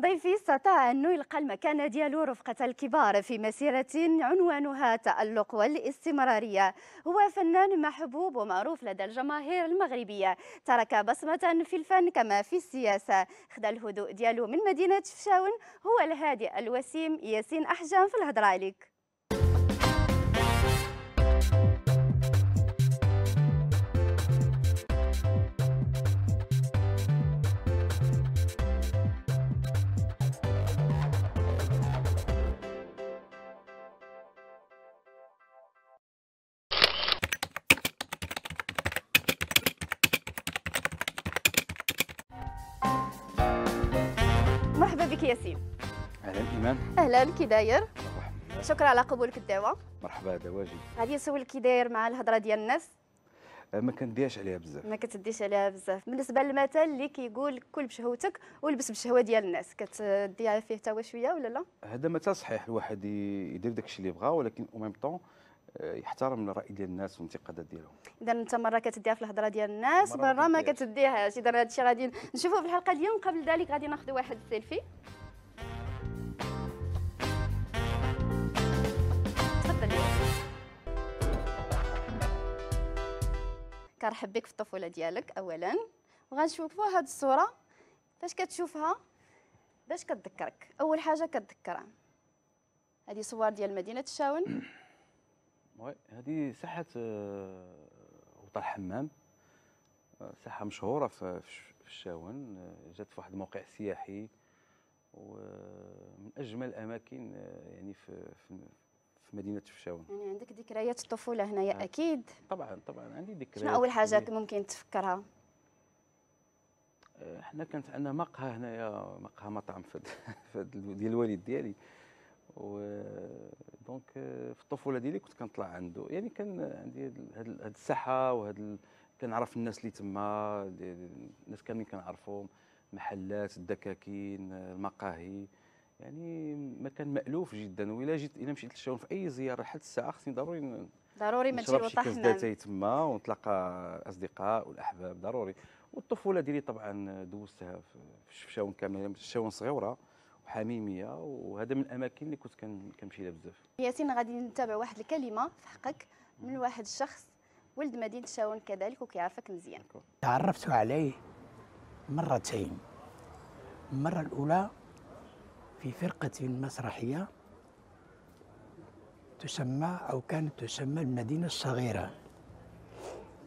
ضيفي استطاع أنه يلقى المكان ديالو رفقة الكبار في مسيرة عنوانها التألق والاستمرارية هو فنان محبوب ومعروف لدى الجماهير المغربية ترك بصمة في الفن كما في السياسة خد الهدوء ديالو من مدينة شفشاون هو الهادئ الوسيم ياسين أحجام في الهضرة عليك ياسين اهلا ايمان اهلا كي داير شكرا على قبولك الدعوه مرحبا دواجي غادي نسولك كي داير مع الهضره ديال الناس أه، ما كنديهاش عليها بزاف ما كتديش عليها بزاف بالنسبه للمثل اللي كيقول كل بشهوتك ولبس بشهوه ديال الناس كتديها فيه حتى شويه ولا لا هذا مثل صحيح الواحد يدير داكشي اللي بغا ولكن او ميم طون يحترم الراي ديال الناس والانتقادات ديالهم اذا انت مره كتديها في الهضره ديال الناس مره, ما كتديهاش اذا هذا الشيء غادي نشوفوه في الحلقه اليوم قبل ذلك غادي ناخذ واحد السيلفي كنرحب بك في الطفوله ديالك اولا وغنشوفوا هذه الصوره فاش كتشوفها باش كتذكرك اول حاجه كتذكرها هذه صور ديال مدينه الشاون وي هذه ساحه آه، وطا الحمام آه، ساحه مشهوره في الشاون آه، جات في واحد الموقع سياحي ومن اجمل الاماكن يعني في في مدينه فشاون يعني عندك ذكريات الطفوله هنايا آه. اكيد طبعا طبعا عندي ذكريات شنو اول حاجه يعني ممكن تفكرها آه، حنا كانت عندنا مقهى هنايا مقهى مطعم ديال الوالد ديالي و دونك آه، في الطفوله ديالي كنت كنطلع عنده يعني كان عندي هاد الساحه وهاد كنعرف الناس اللي تما الناس كاملين كنعرفهم محلات الدكاكين آه، المقاهي يعني مكان مالوف جدا ولا جيت الا مشيت للشاون في اي زياره لحد الساعه خصني ضروري ضروري ما نشرب شي كاس داتاي تما ونتلاقى الاصدقاء والاحباب ضروري والطفوله ديالي طبعا دوزتها في الشاون كامله الشاون يعني صغيره وحميميه وهذا من الاماكن اللي كنت كنمشي لها بزاف ياسين غادي نتابع واحد الكلمه في حقك من واحد الشخص ولد مدينه الشاون كذلك وكيعرفك مزيان تعرفت عليه مرتين المره الاولى في فرقة مسرحية تسمى أو كانت تسمى المدينة الصغيرة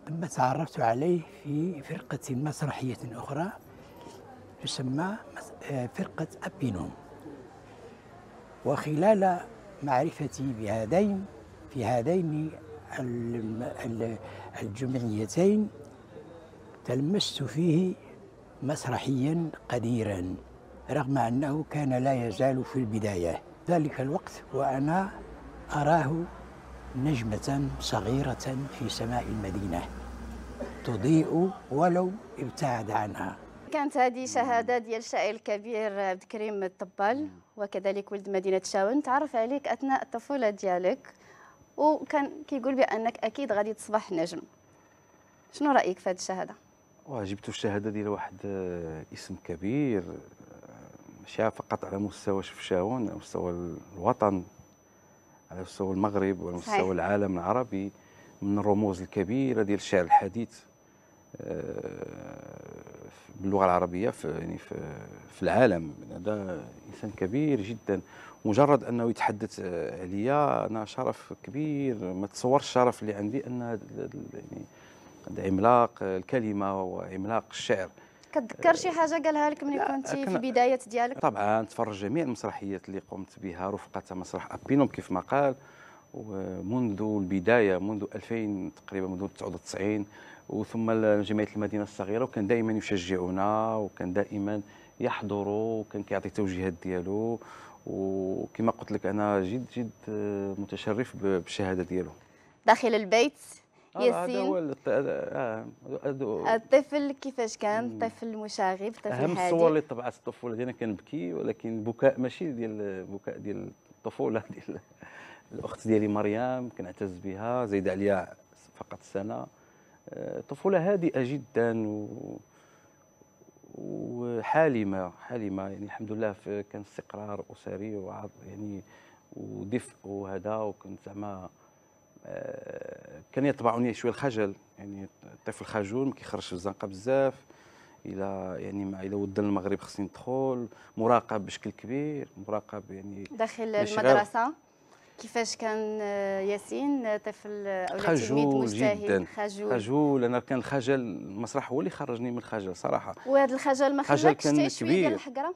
ثم تعرفت عليه في فرقة مسرحية أخرى تسمى آه، فرقة أبينوم وخلال معرفتي بهذين في هذين الجمعيتين تلمست فيه مسرحيا قديرا رغم أنه كان لا يزال في البداية ذلك الوقت وأنا أراه نجمة صغيرة في سماء المدينة تضيء ولو ابتعد عنها كانت هذه شهاده ديال الشاعر الكبير عبد الكريم الطبال وكذلك ولد مدينه شاون تعرف عليك اثناء الطفوله ديالك وكان كيقول بانك اكيد غادي تصبح نجم شنو رايك في هذه الشهاده وجبت الشهاده ديال واحد آه، اسم كبير ماشي فقط على مستوى شفشاون على مستوى الوطن على مستوى المغرب وعلى مستوى العالم العربي من الرموز الكبيره ديال الشعر الحديث باللغه آه، العربيه في يعني في, في العالم يعني هذا انسان كبير جدا مجرد انه يتحدث آه، عليا انا شرف كبير ما تصورش الشرف اللي عندي ان يعني عملاق آه، الكلمه وعملاق الشعر كتذكر شي حاجه قالها لك ملي كنتي في بدايه ديالك طبعا تفرج جميع المسرحيات اللي قمت بها رفقه مسرح ابينوم كيف ما قال ومنذ البدايه منذ 2000 تقريبا منذ 99 وثم جمعيه المدينه الصغيره وكان دائما يشجعنا وكان دائما يحضر وكان كيعطي التوجيهات ديالو وكما قلت لك انا جد جد متشرف بالشهاده ديالو داخل البيت ياسين آه، الطفل كيفاش كان طفل مشاغب طفل اهم الصور اللي طبعت الطفوله ديالنا كنبكي ولكن بكاء ماشي ديال بكاء ديال الطفوله ديال الاخت ديالي مريم كنعتز بها زايده عليا فقط سنه آه، طفوله هادئه جدا و وحالمه حالمه يعني الحمد لله كان استقرار اسري وعض يعني ودفء وهذا وكنت زعما آه، كان يطبعني شويه الخجل يعني الطفل خجول ما كيخرجش الزنقه بزاف الى يعني الى ود المغرب خصني ندخل مراقب بشكل كبير مراقب يعني داخل المدرسه كيفاش كان آه، ياسين آه، طفل او خجول جدا خجول خجول انا كان الخجل المسرح هو اللي خرجني من الخجل صراحه وهذا الخجل ما خلاكش تعيش شويه ديال الحقره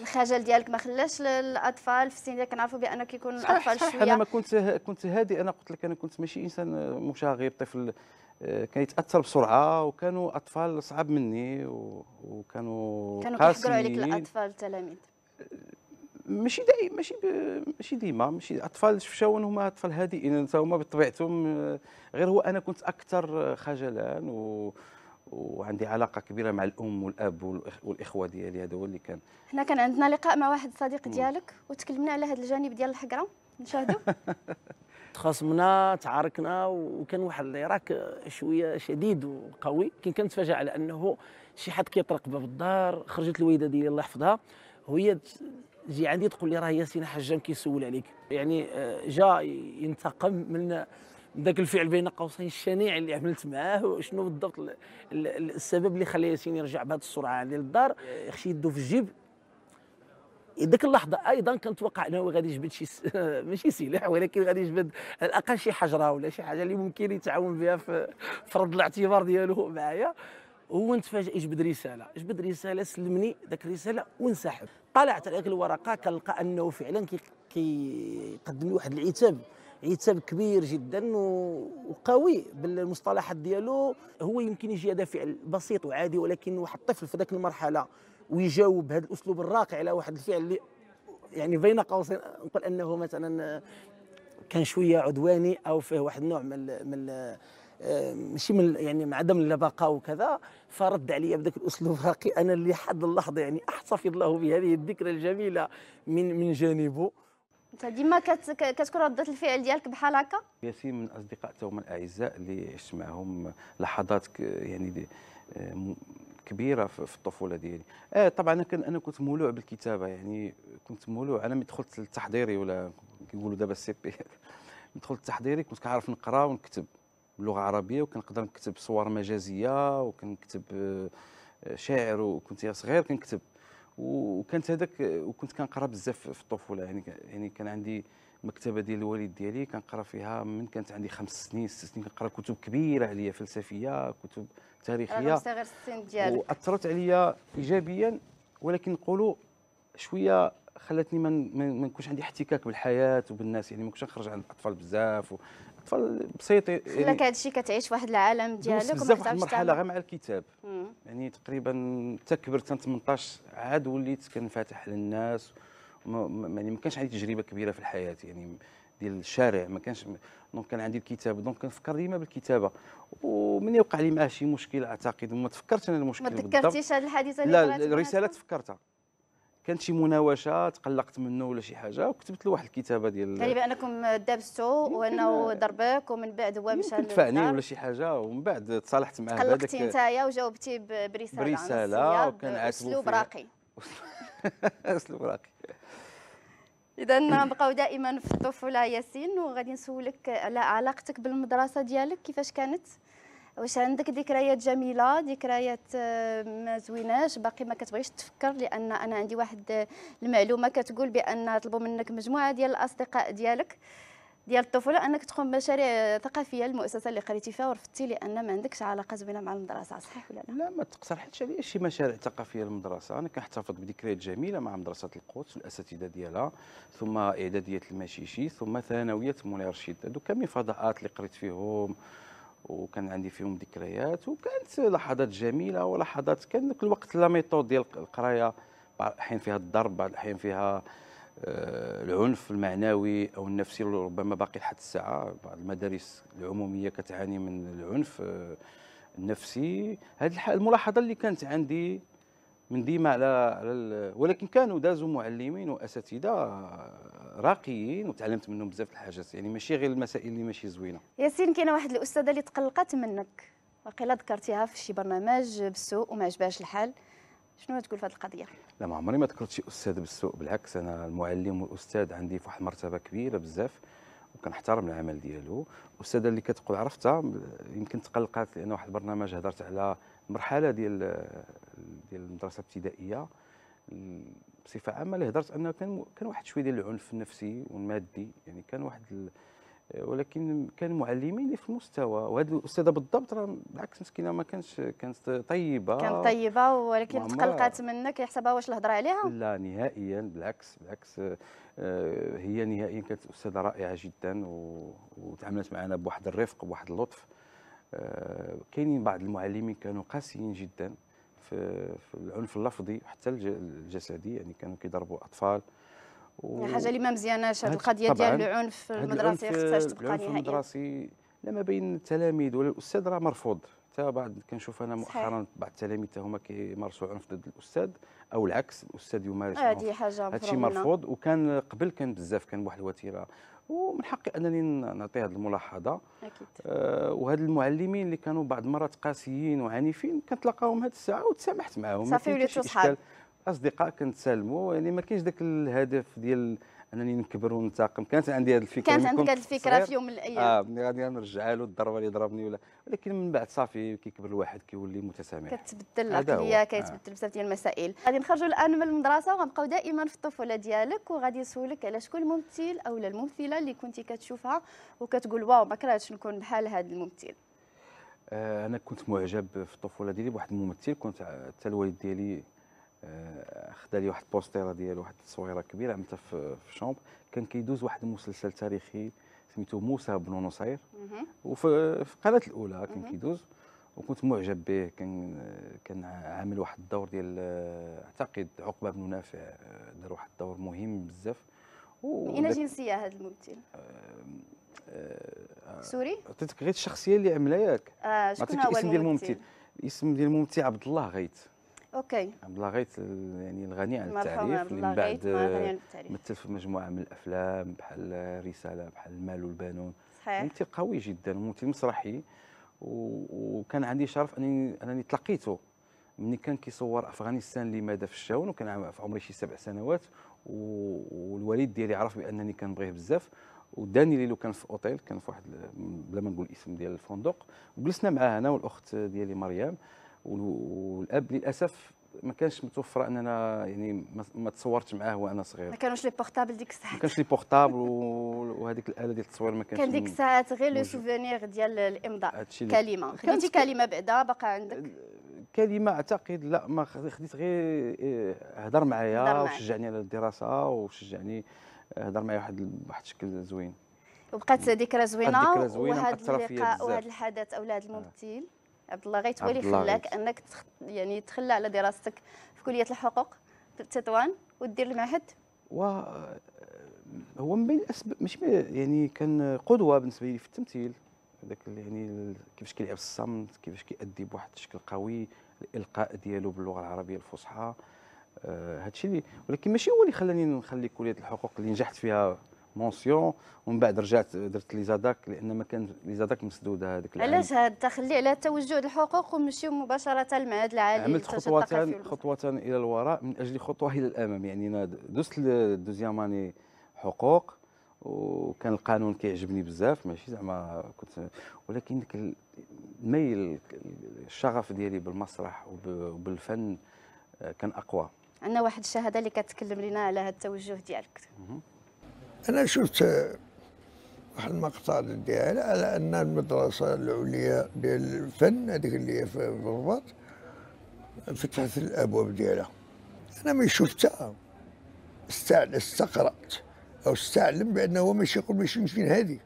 الخجل ديالك ما خلاش الاطفال في السن ديالك كنعرفوا بان كيكون الاطفال شويه انا ما كنت كنت هادي انا قلت لك انا كنت ماشي انسان مشاغب طفل آه، كان يتاثر بسرعه وكانوا اطفال صعب مني وكانوا كانوا كيحكروا عليك الاطفال التلاميذ آه، ماشي دائما ماشي ماشي ديما ماشي اطفال شفشاون هما اطفال هادئين حتى هما بطبيعتهم آه، غير هو انا كنت اكثر خجلا و وعندي علاقه كبيره مع الام والاب والاخوه ديالي هذا هو اللي كان حنا كان عندنا لقاء مع واحد الصديق ديالك وتكلمنا على هذا الجانب ديال الحقره نشاهدوا تخاصمنا تعاركنا وكان واحد العراك شويه شديد وقوي كي كنتفاجئ على انه شي حد كيطرق باب الدار خرجت الوالده ديالي الله يحفظها وهي تجي عندي تقول لي راه ياسين حجام كيسول عليك يعني آه، جا ينتقم من ذاك الفعل بين قوسين الشنيع اللي عملت معاه شنو بالضبط السبب اللي خلى ياسين يرجع بهذه السرعه هذه للدار خشي يدو في الجيب ديك اللحظه ايضا كنتوقع انه غادي يجبد شي س... ماشي سلاح ولكن غادي يجبد على الاقل شي حجره ولا شي حاجه اللي ممكن يتعاون بها في, فرض رد الاعتبار ديالو معايا هو نتفاجئ جبد رساله جبد رساله سلمني ذاك الرساله وانسحب طلعت على الورقه كنلقى انه فعلا كيقدم كي لي واحد العتاب عتاب يعني كبير جدا وقوي بالمصطلحات ديالو هو يمكن يجي هذا فعل بسيط وعادي ولكن واحد الطفل في ذاك المرحله ويجاوب بهذا الاسلوب الراقي على واحد الفعل اللي يعني بين قوسين نقول انه مثلا كان شويه عدواني او فيه واحد النوع من الـ من ال ماشي من يعني من عدم اللباقه وكذا فرد علي بذاك الاسلوب راقي انا اللي لحد اللحظه يعني احتفظ له بهذه الذكرى الجميله من من جانبه انت ديما كتكون رده الفعل ديالك بحال هكا ياسين من اصدقاء توما هما الاعزاء اللي عشت معاهم لحظات يعني دي آه، كبيره في الطفوله ديالي آه طبعا انا انا كنت مولوع بالكتابه يعني كنت مولوع انا ملي دخلت للتحضيري ولا كيقولوا دابا السي بي دخلت التحضيري كنت كنعرف نقرا ونكتب باللغه العربيه وكنقدر نكتب صور مجازيه وكنكتب آه، شاعر وكنت صغير كنكتب وكانت هذاك وكنت كنقرا بزاف في الطفوله يعني يعني كان عندي مكتبه ديال الوالد ديالي كنقرا فيها من كانت عندي خمس سنين ست سنين كنقرا كتب كبيره عليا فلسفيه كتب تاريخيه صغير السن ديالك واثرت عليا ايجابيا ولكن نقولوا شويه خلاتني ما نكونش عندي احتكاك بالحياه وبالناس يعني ما كنتش نخرج عند الاطفال بزاف فبسيط يعني هذا الشيء كتعيش واحد العالم ديالك بزاف واحد المرحله غير مع الكتاب مم. يعني تقريبا حتى كبرت 18 عاد وليت كنفاتح للناس يعني ما كانش عندي تجربه كبيره في الحياه يعني ديال الشارع ما كانش دونك كان عندي الكتاب دونك كنفكر ديما بالكتابه ومن يوقع لي معاه شي مشكل اعتقد وما تفكرتش انا المشكل ما تذكرتيش هذه الحادثه اللي لا الرساله تفكرتها كانت شي مناوشه تقلقت منه ولا شي حاجه وكتبت له واحد الكتابه ديال يعني بانكم دابستو وانه ضربك ومن بعد هو مشى دفعني ولا شي حاجه ومن بعد تصالحت معاه قلقتي نتايا وجاوبتي برساله برساله وكان اسلوب راقي اسلوب راقي اذا نبقاو دائما في الطفوله ياسين وغادي نسولك على علاقتك بالمدرسه ديالك كيفاش كانت واش عندك ذكريات جميله ذكريات آه، ما زويناش باقي ما كتبغيش تفكر لان انا عندي واحد آه، المعلومه كتقول بان طلبوا منك مجموعه ديال الاصدقاء ديالك ديال الطفوله انك تقوم بمشاريع ثقافيه المؤسسه اللي قريتي فيها ورفضتي لان ما عندكش علاقه زوينه مع المدرسه صحيح ولا لا لا ما تقترحتش عليا شي مشاريع ثقافيه للمدرسه انا كنحتفظ بذكريات جميله مع مدرسه القدس والاساتذه ديالها ثم اعداديه المشيشي ثم ثانويه مولاي رشيد هذو كامل فضاءات اللي قريت فيهم وكان عندي فيهم ذكريات وكانت لحظات جميله ولحظات كان ذاك الوقت لا ميثود ديال القرايه بعض الاحيان فيها الضرب بعض الاحيان فيها آه، العنف المعنوي او النفسي ربما باقي لحد الساعه بعض المدارس العموميه كتعاني من العنف آه، النفسي هذه الملاحظه اللي كانت عندي من ديما على, على ولكن كانوا دازوا معلمين واساتذه آه، راقيين وتعلمت منهم بزاف الحاجات يعني ماشي غير المسائل اللي ماشي زوينه ياسين كاينه واحد الاستاذه اللي تقلقت منك واقيلا ذكرتيها في شي برنامج بالسوء وما عجبهاش الحال شنو تقول في هذه القضيه لا ما عمري ما ذكرت شي استاذ بالسوء بالعكس انا المعلم والاستاذ عندي في واحد المرتبه كبيره بزاف وكنحترم العمل ديالو الاستاذه اللي كتقول عرفتها يمكن تقلقات لان واحد البرنامج هضرت على المرحله ديال ديال المدرسه الابتدائيه بصفه عامه اللي هضرت انه كان كان واحد شويه ديال العنف النفسي والمادي يعني كان واحد ال... ولكن كان معلمين اللي في المستوى وهذه الاستاذه بالضبط راه بالعكس مسكينه ما كانش كانت طيبه كانت طيبه ولكن تقلقات منك يحسبها واش الهضره عليها لا نهائيا بالعكس بالعكس آه، آه، هي نهائيا كانت استاذه رائعه جدا وتعاملت معنا بواحد الرفق بواحد اللطف آه، كاينين بعض المعلمين كانوا قاسيين جدا في, في العنف اللفظي حتى الجسدي يعني كانوا كيضربوا اطفال و... يعني حاجه اللي ما مزياناش هذه القضيه ديال العنف المدرسي خصها تبقى نهائيا العنف المدرسي لا ما بين التلاميذ ولا الاستاذ راه مرفوض حتى بعض كنشوف انا مؤخرا بعض التلاميذ حتى هما كيمارسوا عنف ضد الاستاذ او العكس الاستاذ يمارس هذه حاجه هادشي مرفوض وكان قبل كان بزاف كان واحد الوتيره ومن حقي انني نعطي هذه الملاحظه اكيد آه وهاد المعلمين اللي كانوا بعض المرات قاسيين وعنيفين كنتلاقاهم هذه الساعه وتسامحت معاهم صافي وليتو صحاب اصدقاء كنتسالموا يعني ما كاينش ذاك الهدف ديال انني نكبر وننتقم كانت عندي هذه الفكره كانت عندك هذه الفكره في يوم من الايام اه ملي غادي نرجع له الضربه اللي ضربني ولا ولكن من بعد صافي كيكبر الواحد كيولي متسامح كتبدل العقليه آه. كيتبدل بزاف ديال المسائل غادي نخرجوا الان من المدرسه وغنبقاو دائما في الطفوله ديالك وغادي نسولك على شكون الممثل او الممثله اللي كنتي كتشوفها وكتقول واو ما كرهتش نكون بحال هذا الممثل آه انا كنت معجب في الطفوله ديالي بواحد الممثل كنت حتى الوالد ديالي خدا لي واحد بوستيره ديال واحد التصويره كبيره عملتها في الشومب كان كيدوز واحد المسلسل تاريخي سميتو موسى بن نصير وفي القناه الاولى كان كيدوز وكنت معجب به كان كان عامل واحد الدور ديال اعتقد عقبه بن نافع آه، دار واحد الدور مهم بزاف من اين جنسيه هذا الممثل؟ آه، آه، سوري عطيتك غير الشخصيه اللي عملها ياك اه شكون هو الاسم ديال الممثل الاسم ديال الممثل عبد الله غيث اوكي عبد الله غيث يعني الغني عن التعريف اللي من بعد مثل في مجموعه من الافلام بحال رساله بحال المال والبنون صحيح يعني انت قوي جدا ممثل مسرحي وكان عندي شرف انني انني تلقيته ملي كان كيصور افغانستان لماذا في الشاون وكان في عمري شي سبع سنوات والوالد ديالي عرف بانني كنبغيه بزاف وداني ليلو كان في اوتيل كان في واحد بلا ما نقول الاسم ديال الفندق وجلسنا معاه انا والاخت ديالي مريم والاب للاسف ما كانش متوفر ان انا يعني ما تصورتش معاه وانا صغير ما كانوش لي بورتابل ديك الساعات ما كانش لي بورتابل وهذيك الاله ديال التصوير ما كانش كان ديك الساعات غير لو سوفونير ديال الامضاء كلمه خديتي كلمه بعدا باقا عندك كلمه اعتقد لا ما خديت غير إيه، هضر معايا وشجعني على الدراسه وشجعني هضر معايا واحد واحد الشكل زوين وبقات ذكرى زوينه وهذا اللقاء وهذا الحدث اولاد الممثل آه. عبد الله غيتولي خلاك انك تخ... يعني تخلى على دراستك في كليه الحقوق في تطوان ودير المعهد و هو من بين الاسباب مش يعني كان قدوه بالنسبه لي في التمثيل هذاك يعني كيفاش كيلعب الصمت كيفاش كيأدي بواحد الشكل قوي الالقاء ديالو باللغه العربيه الفصحى آه، هادشي آه اللي ولكن ماشي هو اللي خلاني نخلي كليه الحقوق اللي نجحت فيها مونسيون ومن بعد رجعت درت لي زاداك لان ما كان لي زاداك مسدوده هذاك العام علاش هذا التخلي على توجه الحقوق ومشيو مباشره مع هذا العالي عملت خطوه خطوه الى الوراء من اجل خطوه الى الامام يعني انا دوزت الدوزيام اني حقوق وكان القانون كيعجبني بزاف ماشي زعما كنت ولكن ديك الميل الشغف ديالي بالمسرح وبالفن آه، كان اقوى عندنا واحد الشهاده اللي كتكلم لنا على هذا التوجه ديالك أنا شفت واحد المقطع ديال على أن المدرسة العليا ديال الفن هذيك اللي هي في الرباط فتحت الأبواب ديالها أنا ملي شفتها استقرأت أو استعلم بأنه ماشي يقول ماشي نمشي هذه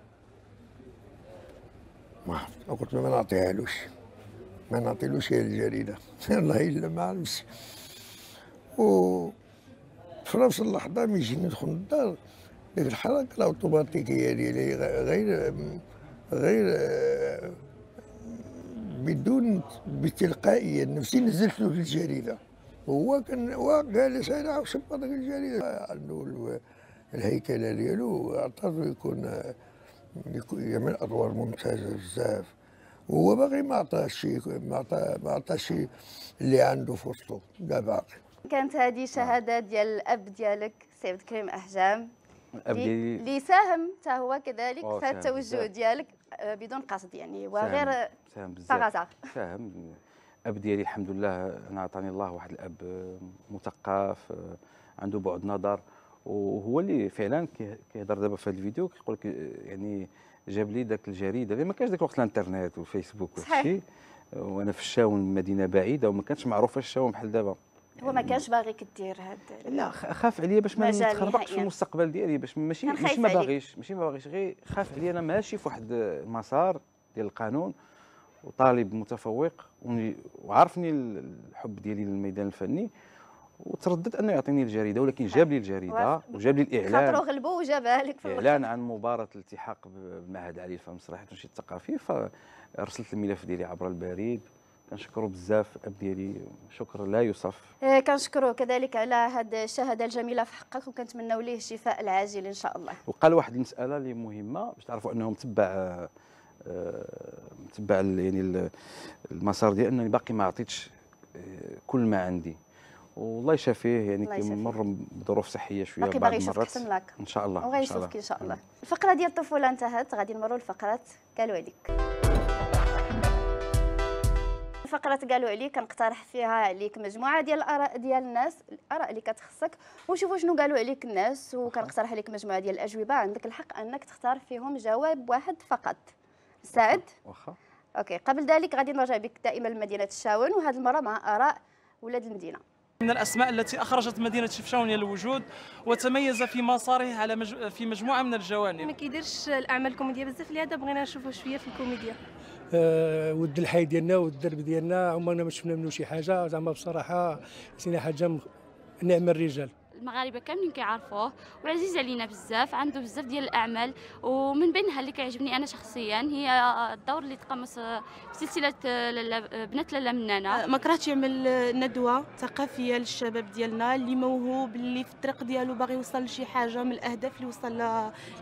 ما قلت ما نعطيهالوش ما نعطيلوش هي الجريدة والله إلا ما عرفتش و في نفس اللحظة ملي جيت ندخل للدار الحركه الاوتوماتيكيه دي غير غير بدون بتلقائيه نفسي نزلت له في الجريده هو كان لي جالس هنا في الجريده عنده الهيكله ديالو اعتقد يكون يعمل ادوار ممتازه بزاف وهو باغي ما عطاه شي ما عطاه ما عطاه شي اللي عنده فرصته لا باقي كانت هذه شهاده ديال الاب ديالك سيد كريم احجام اللي ساهم حتى هو كذلك في التوجه ديالك آه، بدون قصد يعني وغير ساهم بزاف ساهم الاب ديالي الحمد لله انا عطاني الله واحد الاب آه، مثقف آه، عنده بعد نظر وهو اللي فعلا كيهضر دابا في هذا الفيديو كيقول لك يعني جاب لي ذاك الجريده اللي ما كانش ذاك الوقت الانترنت والفيسبوك وهادشي وانا في الشاون مدينه بعيده وما كانتش معروفه الشاون بحال دابا هو ما كانش باغيك دير هاد لا خاف عليا باش ما نتخربقش في المستقبل ديالي باش ماشي مش ما باغيش ماشي ما باغيش غير خاف عليا انا ماشي في واحد المسار ديال القانون وطالب متفوق وعرفني الحب ديالي للميدان الفني وتردد انه يعطيني الجريده ولكن جاب لي الجريده وجاب لي الاعلان خاطرو غلبو وجابها لك في اعلان عن مباراه الالتحاق بمعهد علي الفم مسرحيه التنشيط الثقافي فرسلت الملف ديالي عبر البريد كنشكرو بزاف الاب ديالي شكر لا يوصف آه، كنشكروه كذلك على هذه الشهاده الجميله في حقك وكنتمنوا ليه الشفاء العاجل ان شاء الله وقال واحد المساله اللي مهمه باش تعرفوا انه متبع متبع آه، يعني المسار ديال انني باقي ما عطيتش آه، كل ما عندي والله يشافيه يعني كيمر بظروف صحيه شويه باقي باغي يشوفك لك ان شاء الله وغيشوفك ان شاء الله الفقره ديال الطفوله انتهت غادي نمروا لفقره قالوا عليك فقره قالوا عليك كنقترح فيها عليك مجموعه ديال الاراء ديال الناس الاراء اللي كتخصك وشوفوا شنو قالوا عليك الناس وكنقترح عليك مجموعه ديال الاجوبه عندك الحق انك تختار فيهم جواب واحد فقط سعد واخا اوكي قبل ذلك غادي نرجع بك دائما لمدينه الشاون وهذا المره مع اراء ولاد المدينه من الأسماء التي أخرجت مدينة شفشاون إلى الوجود وتميز في مساره على مج... في مجموعة من الجوانب ما كيديرش الأعمال الكوميدية بزاف لهذا بغينا نشوفوا شوية في الكوميديا آه، ود الحي ديالنا ود الدرب ديالنا عمرنا ما شفنا منه شي حاجه زعما بصراحه سينا حاجه نعم الرجال المغاربه كاملين كيعرفوه وعزيز علينا بزاف عنده بزاف ديال الاعمال ومن بينها اللي كيعجبني انا شخصيا هي الدور اللي تقمص في سلسله بنات لالا منانه أه، ما كرهتش يعمل ندوه ثقافيه للشباب ديالنا اللي موهوب اللي في الطريق ديالو باغي يوصل لشي حاجه من الاهداف اللي وصل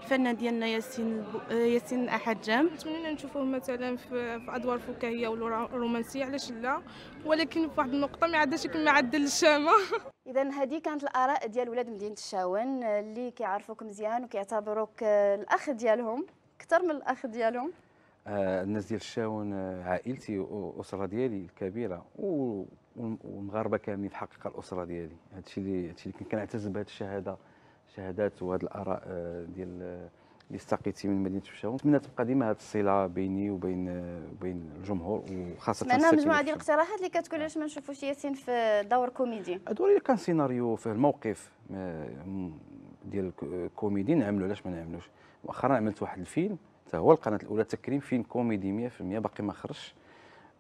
الفنان ديالنا ياسين ياسين احجام نتمنى نشوفوه مثلا في ادوار فكاهيه ولا رومانسيه علاش لا ولكن في واحد النقطه ما عادش كما عدل الشامه اذا هذه كانت الاراء ديال ولاد مدينه الشاون اللي كيعرفوك مزيان وكيعتبروك الاخ ديالهم اكثر من الاخ ديالهم آه الناس ديال الشاون آه، عائلتي والاسره ديالي الكبيره والمغاربه كاملين في الحقيقه الاسره ديالي هادشي اللي هادشي اللي كنعتز بهذه الشهاده شهادات وهذه الاراء آه، ديال آه، اللي استقيتي من مدينه الفشاون نتمنى تبقى ديما هذه الصله بيني وبين وبين الجمهور وخاصه معناها مجموعه ديال الاقتراحات اللي كتقول علاش ما نشوفوش ياسين في دور كوميدي دور اللي كان سيناريو فيه الموقف ديال الكوميدي نعملو علاش ما نعملوش مؤخرا عملت واحد الفيلم حتى هو القناه الاولى تكريم فيلم كوميدي 100% باقي ما خرجش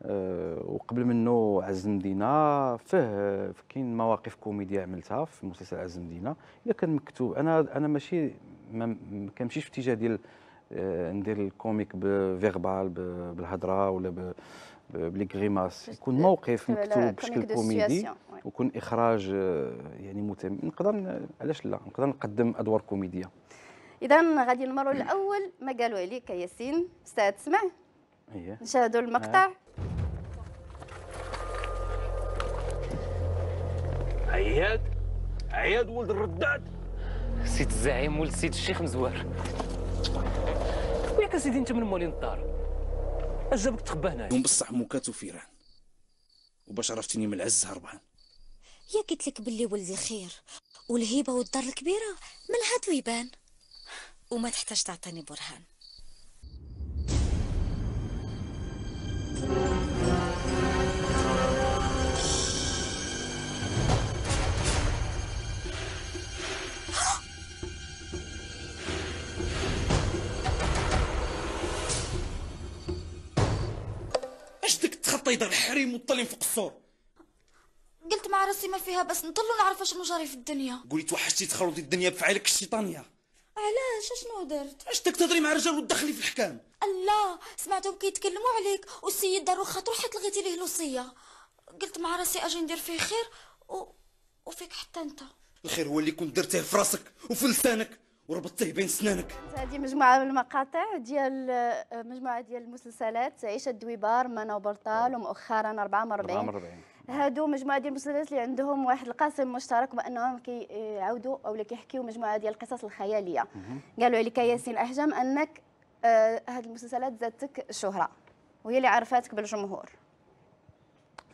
أه وقبل منه عز المدينه فيه كاين مواقف كوميديا عملتها في مسلسل عز المدينه الا كان مكتوب انا انا ماشي ما كنمشيش في اتجاه ديال آه، ندير الكوميك بفيربال بالهضره ولا بلي كغيماس يكون موقف مكتوب بشكل كوميدي ويكون اخراج آه، يعني متم نقدر علاش لا نقدر نقدم ادوار كوميديه اذا غادي نمروا الاول ما قالوا عليك ياسين استاذ تسمع إيه. نشاهدوا المقطع عياد عياد ولد الرداد سيد الزعيم ولد سيد الشيخ مزوار وياك سيدي انت من موالين الدار اش جابك تخبى هنايا يوم بصح موكات وفيران وباش عرفتيني من العز هربان يا قلت لك باللي ولدي خير والهيبه والدار الكبيره من هاد ويبان وما تحتاج تعطيني برهان الطيدة الحريم وطلين فوق السور قلت مع راسي ما فيها بس نضل نعرف شنو جاري في الدنيا قولي توحشتي تخلطي الدنيا بفعلك الشيطانيه علاش شنو درت اش تك تهضري مع رجال وتدخلي في الحكام الله سمعتهم كيتكلموا عليك والسيد دارو خاطرو حيت لغيتي ليه الوصيه قلت مع راسي اجي ندير فيه خير و... وفيك حتى انت الخير هو اللي كنت درتيه في راسك وفي لسانك وربطتيه بين سنانك هذه مجموعه من المقاطع ديال مجموعه ديال المسلسلات عيشه الدويبار منا وبلطال ومؤخرا 44 44 هادو مجموعه ديال المسلسلات اللي عندهم واحد القاسم مشترك بانهم كيعاودوا او كيحكيوا مجموعه ديال القصص الخياليه قالوا عليك ياسين احجام انك آه هاد المسلسلات زادتك الشهره وهي اللي عرفاتك بالجمهور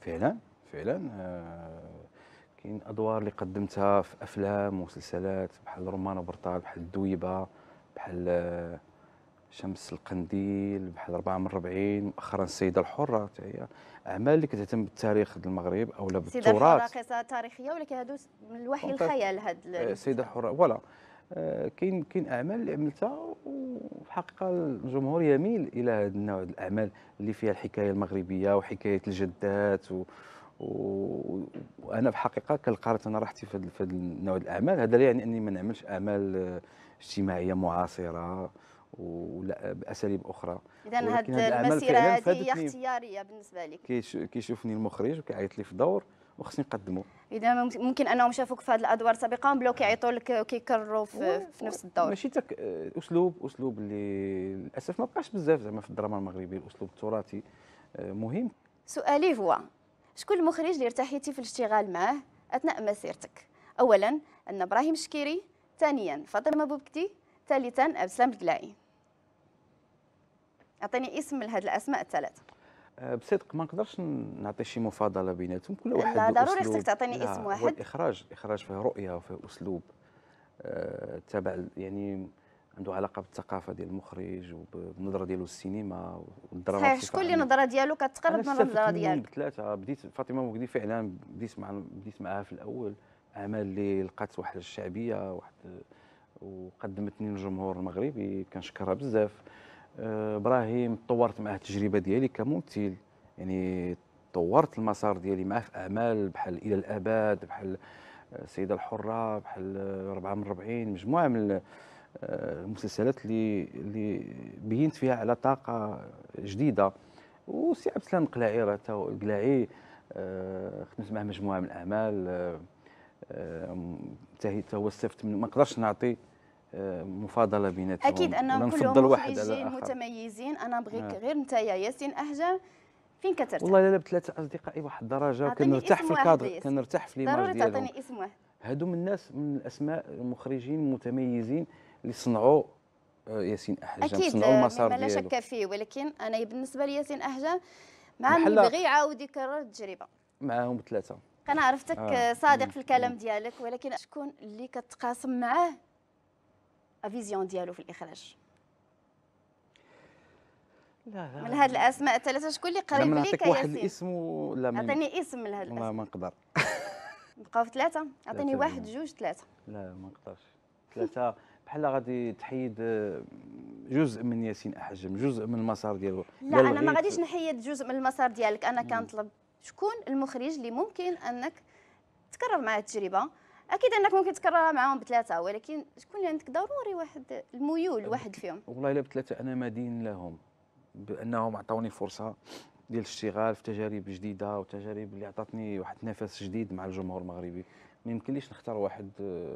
فعلا فعلا آه كاين ادوار اللي قدمتها في افلام ومسلسلات بحال رمان برطال بحال الدويبه بحال آه، شمس القنديل بحال 4 من 40 مؤخرا السيده الحره حتى هي اعمال اللي كتهتم بالتاريخ ديال المغرب او بالتراث السيده الحره قصه تاريخيه ولكن هادو من الوحي الخيال هاد آه، السيده الحره فوالا آه، كاين كاين اعمال اللي عملتها وفي الحقيقه الجمهور يميل الى هذا النوع الاعمال اللي فيها الحكايه المغربيه وحكايه الجدات و وانا في الحقيقه كنقارط انا راحتي في هذا النوع الاعمال هذا لا يعني اني ما نعملش اعمال اجتماعيه معاصره ولا باساليب اخرى اذا هذه المسيره هذه هي اختياريه بالنسبه لك كيشوفني المخرج وكيعيط لي في دور وخصني نقدمه اذا ممكن انهم شافوك في هذه الادوار سابقا بلاو كيعيطوا لك وكيكرروا في, في نفس الدور ماشي تك اسلوب اسلوب اللي للاسف ما بقاش بزاف زعما في الدراما المغربيه الاسلوب التراثي آه، مهم سؤالي هو شكون المخرج اللي ارتحيتي في الاشتغال معه اثناء مسيرتك اولا ان ابراهيم الشكيري ثانيا فاطمه بوبكتي ثالثا ابسلام القلاعي اعطيني اسم لهذ الاسماء الثلاثه أه، بصدق ما نقدرش نعطي شي مفاضله بيناتهم كل واحد لا ضروري خصك تعطيني اسم واحد اخراج الاخراج الاخراج فيه رؤيه وفيه اسلوب أه، تبع يعني عنده علاقه بالثقافه ديال المخرج وبالنظره ديالو للسينما والدراما صحيح شكون اللي النظره ديالو كتقرب من النظره ديالك ثلاثه بديت فاطمه موكدي فعلا بديت مع بديت معها في الاول اعمال اللي لقات واحد الشعبيه واحد وقدمتني للجمهور المغربي كنشكرها بزاف أه، ابراهيم طورت معاه التجربه ديالي كممثل يعني طورت المسار ديالي معاه في اعمال بحال الى الاباد بحال أه، السيده الحره بحال 4 أه، من 40 مجموعه من المسلسلات اللي اللي بينت فيها على طاقه جديده وسي عبد السلام القلاعي راه القلاعي آه، خدمت معاه مجموعه من الاعمال حتى آه، آه، هو استفدت ما نقدرش نعطي مفاضله بيناتهم اكيد انهم كلهم مخرجين متميزين انا بغيك آه. نعم. غير نتايا ياسين اهجم فين كترتاح والله لا بثلاثه اصدقائي واحد الدرجه كنرتاح في الكادر كنرتاح في ليماج ضروري تعطيني اسم واحد هادو من الناس من الاسماء المخرجين المتميزين اللي صنعوا آه، ياسين احجام أكيد آه، صنعوا المسار ديالو لا شك فيه ولكن انا بالنسبه لياسين احجام مع اللي بغي يعاود يكرر التجربه معاهم ثلاثه انا عرفتك آه. آه، صادق مم. في الكلام ديالك ولكن شكون اللي كتقاسم معاه فيزيون ديالو في الاخراج لا لا من هاد الاسماء الثلاثه شكون اللي قريب ليك ياسين واحد الاسم ولا لا عطيني اسم من هاد الاسماء ما نقدر نبقاو في ثلاثه عطيني واحد جوج ثلاثه لا ما نقدرش ثلاثه بحال غادي تحيد آه، جزء من ياسين احجم جزء من المسار ديالو لا انا ما غاديش نحيد جزء من المسار ديالك انا كنطلب شكون المخرج اللي ممكن انك تكرر معاه التجربه اكيد انك ممكن تكررها معاهم بثلاثه ولكن شكون اللي عندك ضروري واحد الميول واحد فيهم والله الا بثلاثه انا مدين لهم بانهم عطاوني فرصه ديال الاشتغال في تجارب جديده وتجارب اللي عطاتني واحد النفس جديد مع الجمهور المغربي ما يمكنليش نختار واحد آه،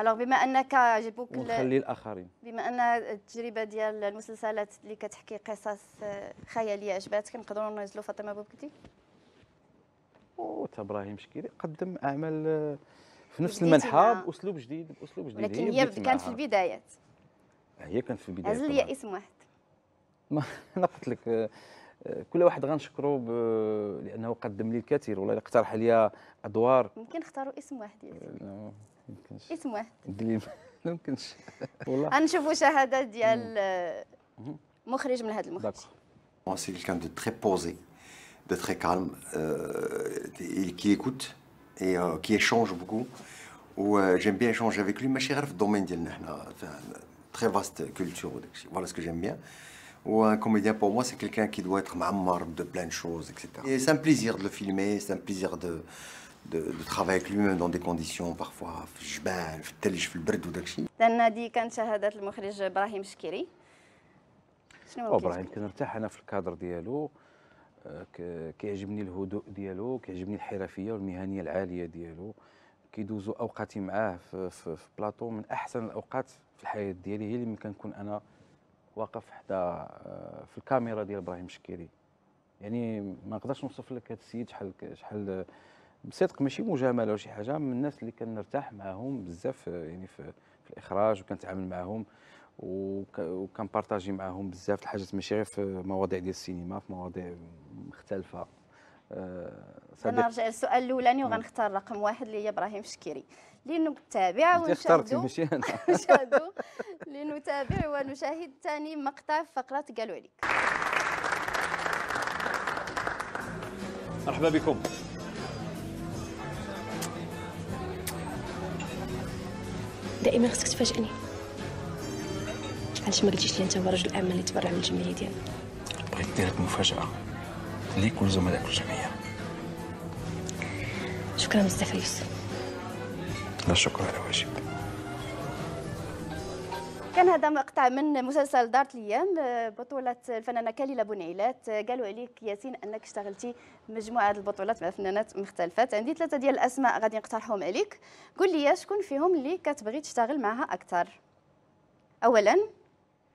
الوغ بما انك عجبوك ونخلي الاخرين بما ان التجربه ديال المسلسلات اللي كتحكي قصص آه، خياليه عجباتك نقدروا ننزلوا فاطمه بوبكتي ابراهيم شكيري قدم اعمال آه، في نفس المنحى باسلوب جديد باسلوب جديد ولكن آه، هي, كانت في البدايات هي كانت في البدايات هزل لي اسم واحد ما انا قلت لك كل واحد غنشكرو لانه قدم لي الكثير والله اقترح لي ادوار ممكن نختاروا اسم واحد يا نعم. C'est quelqu'un de très posé, de très calme, euh, et qui écoute et euh, qui échange beaucoup. Ou euh, j'aime bien échanger avec lui, mais dans le domaine hein, très vaste culture. Voilà ce que j'aime bien. Ou un comédien pour moi, c'est quelqu'un qui doit être marbre de plein de choses, etc. Et c'est un plaisir de le filmer, c'est un plaisir de, de, de travailler avec lui-même dans des conditions parfois في الجبال في الثلج في البرد وداك الشيء لان هذه كانت شهاده المخرج ابراهيم شكيري شنو ابراهيم كنرتاح انا في الكادر ديالو آه، كيعجبني الهدوء ديالو كيعجبني الحرفيه والمهنيه العاليه ديالو كيدوزوا اوقاتي معاه في, في, في بلاطو من احسن الاوقات في الحياه ديالي هي اللي كنكون انا واقف حدا آه، في الكاميرا ديال ابراهيم شكيري يعني ما نقدرش نوصف لك هذا السيد شحال شحال بصدق ماشي مجامله ولا شي حاجه من الناس اللي كنرتاح معاهم بزاف آه، يعني في, في الاخراج وكنتعامل معاهم وكنبارطاجي معاهم بزاف الحاجات ماشي غير في مواضيع ديال السينما في مواضيع مختلفه آه، نرجع للسؤال الاولاني وغنختار رقم واحد اللي هي ابراهيم شكيري لنتابع ونشاهدوا ماشي انا لنتابع ونشاهد ثاني مقطع في فقره قالوا عليك مرحبا بكم دائما خصك تفاجئني علاش ما قلتيش لي انت هو رجل الامن اللي تبرع من الجمعيه ديالنا بغيت ندير لك مفاجاه ليك ولزوم هذاك الجمعيه شكرا بزاف يوسف لا شكرا على واجبك كان هذا مقطع من مسلسل دارت الايام بطوله الفنانه كليله بنعيلات قالوا عليك ياسين انك اشتغلتي مجموعه البطولات مع فنانات مختلفات عندي ثلاثه ديال الاسماء غادي نقترحهم عليك قول لي شكون فيهم اللي كتبغي تشتغل معها اكثر اولا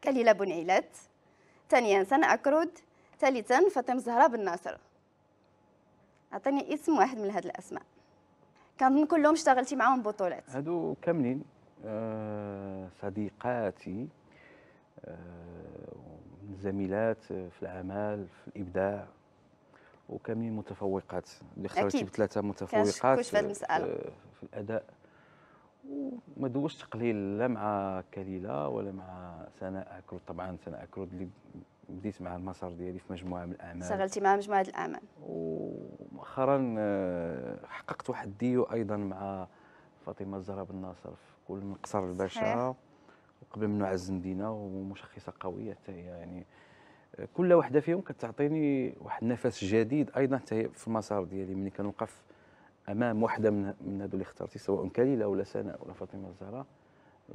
كليله بنعيلات ثانيا سنة أكرود ثالثا فاطمة زهرة بن ناصر عطيني اسم واحد من هاد الأسماء كنظن كلهم اشتغلتي معاهم بطولات هادو كاملين آه، صديقاتي آه، زميلات آه، في العمل في الابداع وكان من اللي خرجت بثلاثه متفوقات في, في الاداء وما دوزت تقليل لا مع كليله ولا مع سناء اكرود طبعا سناء اكرود اللي بديت مع المسار ديالي في مجموعه من الاعمال شغلتي مع مجموعه الاعمال ومؤخرا حققت واحد ديو ايضا مع فاطمه الزهراء بن ناصر في ومن قصر الباشا وقبل منو عز المدينه ومشخصه قويه حتى هي يعني كل وحده فيهم كتعطيني واحد النفس جديد ايضا حتى في المسار ديالي ملي كنوقف امام وحده من من هذو اللي اخترتي سواء كليله ولا سناء ولا فاطمه الزهراء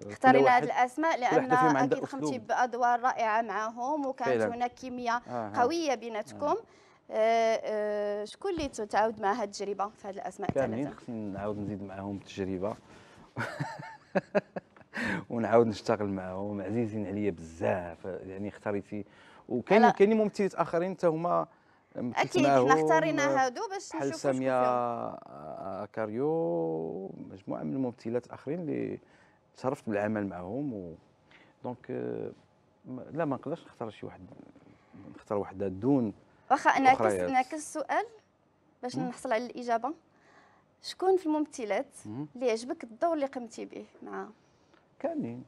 اختاري لها هذه الاسماء لان اكيد خمتي بادوار رائعه معهم وكانت هناك كيمياء آه،, آه قويه بيناتكم آه. آه آه شكون اللي تعاود معها التجربه في هذه الاسماء الثلاثه؟ كاملين خصني نعاود نزيد معاهم التجربه ونعاود نشتغل معاهم عزيزين عليا بزاف يعني اختاريتي وكاين كاينين ممثلين اخرين حتى هما اكيد حنا اختارينا هادو باش نشوفوا ساميه آه، كاريو مجموعه من الممثلات الاخرين اللي تشرفت بالعمل معهم و... دونك آه، لا ما نقدرش نختار شي واحد نختار وحده دون واخا نعكس نعكس السؤال باش نحصل على الاجابه شكون في الممثلات اللي عجبك الدور اللي قمتي به معاها كاملين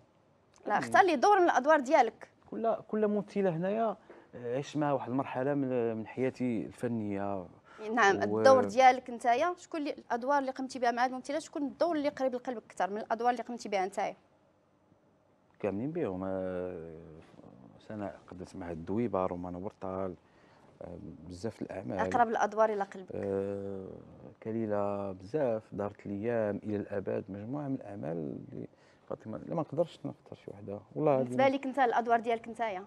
لا اختار لي دور من الادوار ديالك كل كل ممثله هنايا عشت معها واحد المرحله من من حياتي الفنيه نعم و... الدور ديالك نتايا شكون اللي الادوار اللي قمتي بها مع الممثلات شكون الدور اللي قريب لقلبك اكثر من الادوار اللي قمتي بها نتايا كاملين بهم آه، سناء قدمت معها الدويبه رومان ورطال بزاف الاعمال اقرب الادوار الى قلبك آه كليله بزاف دارت الايام الى الابد مجموعه من الاعمال اللي فاطمه لا ما نقدرش نختار شي وحده والله بالنسبه لك انت الادوار ديالك نتايا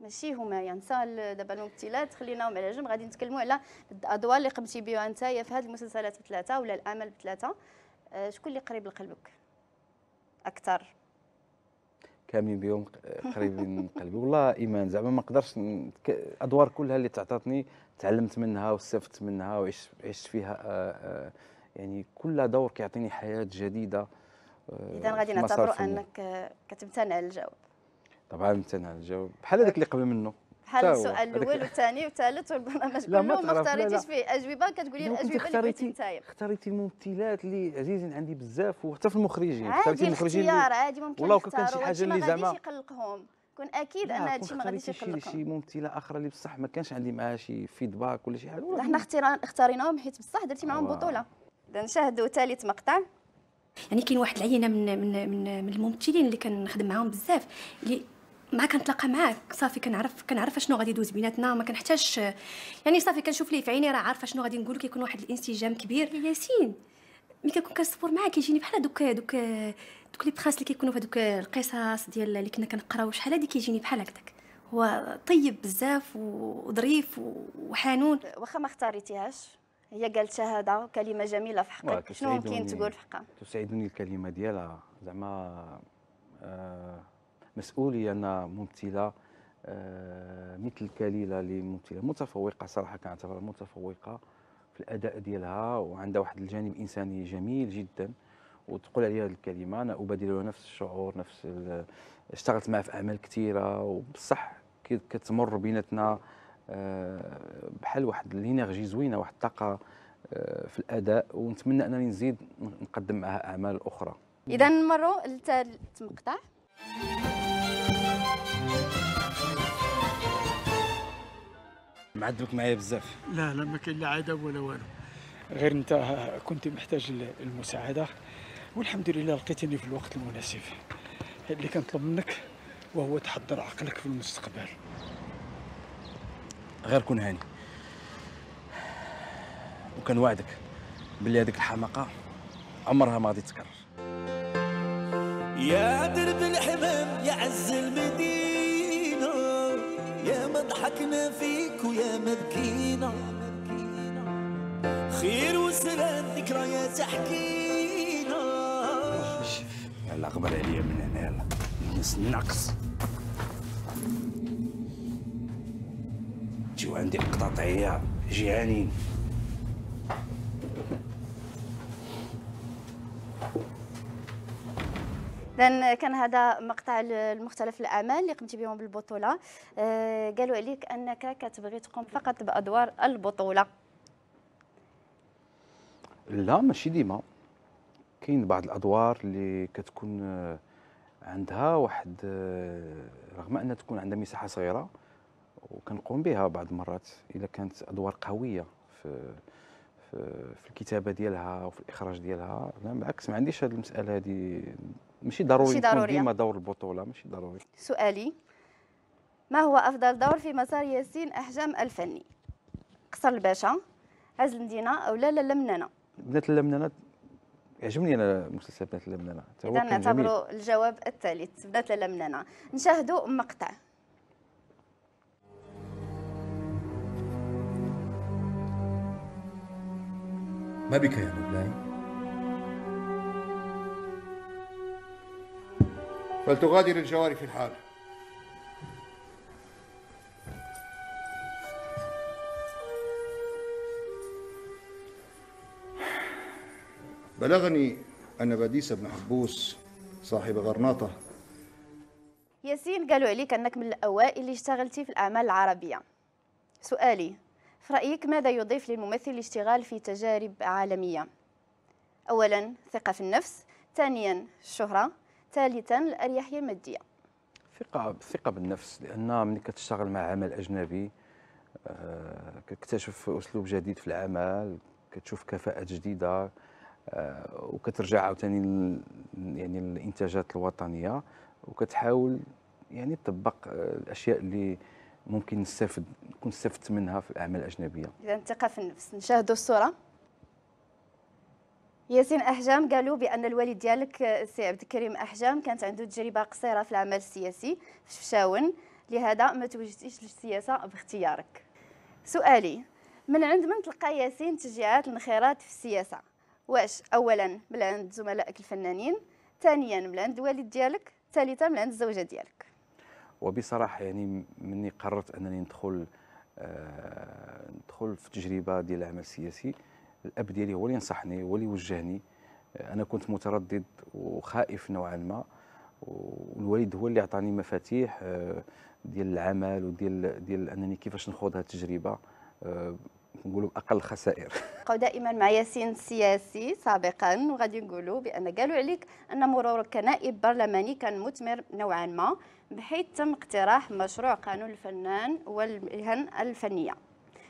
ماشي هما ينسى دابا الممثلات خليناهم على جنب غادي نتكلموا على الادوار اللي قمتي بها نتايا في هذه المسلسلات بثلاثه ولا الامل بثلاثه آه شكون اللي قريب لقلبك اكثر كاملين بهم قريبين من قلبي والله ايمان زعما ما نقدرش الادوار كلها اللي تعطاتني تعلمت منها واستفدت منها وعشت فيها آآ آه، آآ آه، يعني كل دور كيعطيني حياه جديده آه، اذا غادي نعتبروا انك كتمتنع الجواب طبعا امتنع الجواب بحال هذاك اللي قبل منه بحال السؤال الاول والثاني والثالث والبرنامج كله ما اختاريتيش فيه اجوبه كتقولي الاجوبه اللي بغيتي نتايا اختاريتي الممثلات اللي عزيزين عندي بزاف وحتى في المخرجين اختاريتي المخرجين عادي ممكن والله كان شي حاجه اللي زعما يقلقهم كون اكيد ان هذا الشيء ما غاديش يقلقهم شي ممثله اخرى اللي بصح ما كانش عندي معاها شي فيدباك ولا شي حاجه حنا اختاريناهم حيت بصح درتي معاهم بطوله اذا نشاهدوا ثالث مقطع يعني كاين واحد العينه من من, من الممثلين اللي كنخدم معاهم بزاف اللي ما كنتلاقى معاك صافي كنعرف كنعرف شنو غادي يدوز بيناتنا ما كنحتاجش يعني صافي كنشوف ليه في عيني راه عارفه شنو غادي نقول كيكون واحد الانسجام كبير ياسين ملي كنكون كنصبر معاه كيجيني بحال دوك دوك دوك لي بخاس اللي كيكونوا في دوك القصص ديال اللي كنا كنقراو شحال هادي كيجيني بحال هكاك هو طيب بزاف وظريف وحنون واخا ما اختاريتيهاش هي قالت شهادة كلمة جميلة في حقك شنو ممكن تقول في حقها تسعدني الكلمة ديالها زعما آه مسؤوليه ان ممثله آه، مثل كليله اللي ممثله متفوقه صراحه كنعتبرها متفوقه في الاداء ديالها وعندها واحد الجانب انساني جميل جدا وتقول عليها هذه الكلمه انا ابادلها نفس الشعور نفس اشتغلت معها في اعمال كثيره وبصح كتمر بيناتنا آه، بحال واحد الانرجي زوينه واحد الطاقه آه، في الاداء ونتمنى انني نزيد نقدم معها اعمال اخرى اذا نمروا Thank you. معذبك معايا بزاف لا لا ما كاين لا عاده ولا والو غير انت كنت محتاج للمساعده والحمد لله لقيتني في الوقت المناسب اللي كنطلب منك وهو تحضر عقلك في المستقبل غير كون هاني وكنوعدك بلي هذيك الحماقه عمرها ما غادي تكرر يا درب الحمام يا عز المدينة يا ما ضحكنا فيك ويا ما بكينا خير وسلام ذكريات حكينا يلا قبر عليا من هنا يلا نقص جيو عندي القطاطعية جيعانين اذا كان هذا مقطع المختلف الاعمال اللي قمتي بهم بالبطوله آه، قالوا عليك انك كتبغي تقوم فقط بادوار البطوله لا ماشي ديما كاين بعض الادوار اللي كتكون آه، عندها واحد آه، رغم انها تكون عندها مساحه صغيره وكنقوم بها بعض المرات اذا كانت ادوار قويه في في الكتابه ديالها وفي الاخراج ديالها انا نعم، بالعكس ما عنديش هذه المساله هذه ماشي ضروري ماشي ضروري ديما دور البطوله ماشي ضروري سؤالي ما هو افضل دور في مسار ياسين احجام الفني قصر الباشا عز المدينه او لا لا لمنانه بنات اللمنانه يعجبني انا مسلسل بنات اللمنانه اذا الجواب الثالث بنات اللمنانه نشاهدوا مقطع ما بك يا مولاي فلتغادر الجوار في الحال بلغني أن باديس بن حبوس صاحب غرناطة ياسين قالوا عليك أنك من الأوائل اللي اشتغلتي في الأعمال العربية سؤالي في رأيك ماذا يضيف للممثل الاشتغال في تجارب عالمية؟ أولا ثقة في النفس ثانيا الشهرة ثالثا الأريحية المادية ثقة الثقة بالنفس لأن ملي كتشتغل مع عمل أجنبي آه كتكتشف أسلوب جديد في العمل كتشوف كفاءات جديدة آه، وكترجع عاوتاني يعني الإنتاجات الوطنية وكتحاول يعني تطبق آه، الأشياء اللي ممكن نستافد نكون استفدت منها في الاعمال الاجنبيه اذا الثقه في النفس نشاهدوا الصوره ياسين احجام قالوا بان الوالد ديالك سي عبد الكريم احجام كانت عنده تجربه قصيره في العمل السياسي في فشاون لهذا ما توجهتيش للسياسه باختيارك سؤالي من عند من تلقى ياسين تشجيعات الانخراط في السياسه واش اولا من عند زملائك الفنانين ثانيا من عند الوالد ديالك ثالثا من عند الزوجه ديالك وبصراحه يعني مني قررت انني ندخل آه ندخل في تجربه ديال العمل السياسي الاب ديالي هو اللي نصحني هو اللي وجهني انا كنت متردد وخائف نوعا ما والوالد هو اللي عطاني مفاتيح آه ديال العمل وديال ديال انني كيفاش نخوض هذه التجربه آه نقولوا باقل الخسائر بقاو دائما مع ياسين سياسي سابقا وغادي نقولوا بان قالوا عليك ان مرورك كنائب برلماني كان مثمر نوعا ما بحيث تم اقتراح مشروع قانون الفنان والمهن الفنيه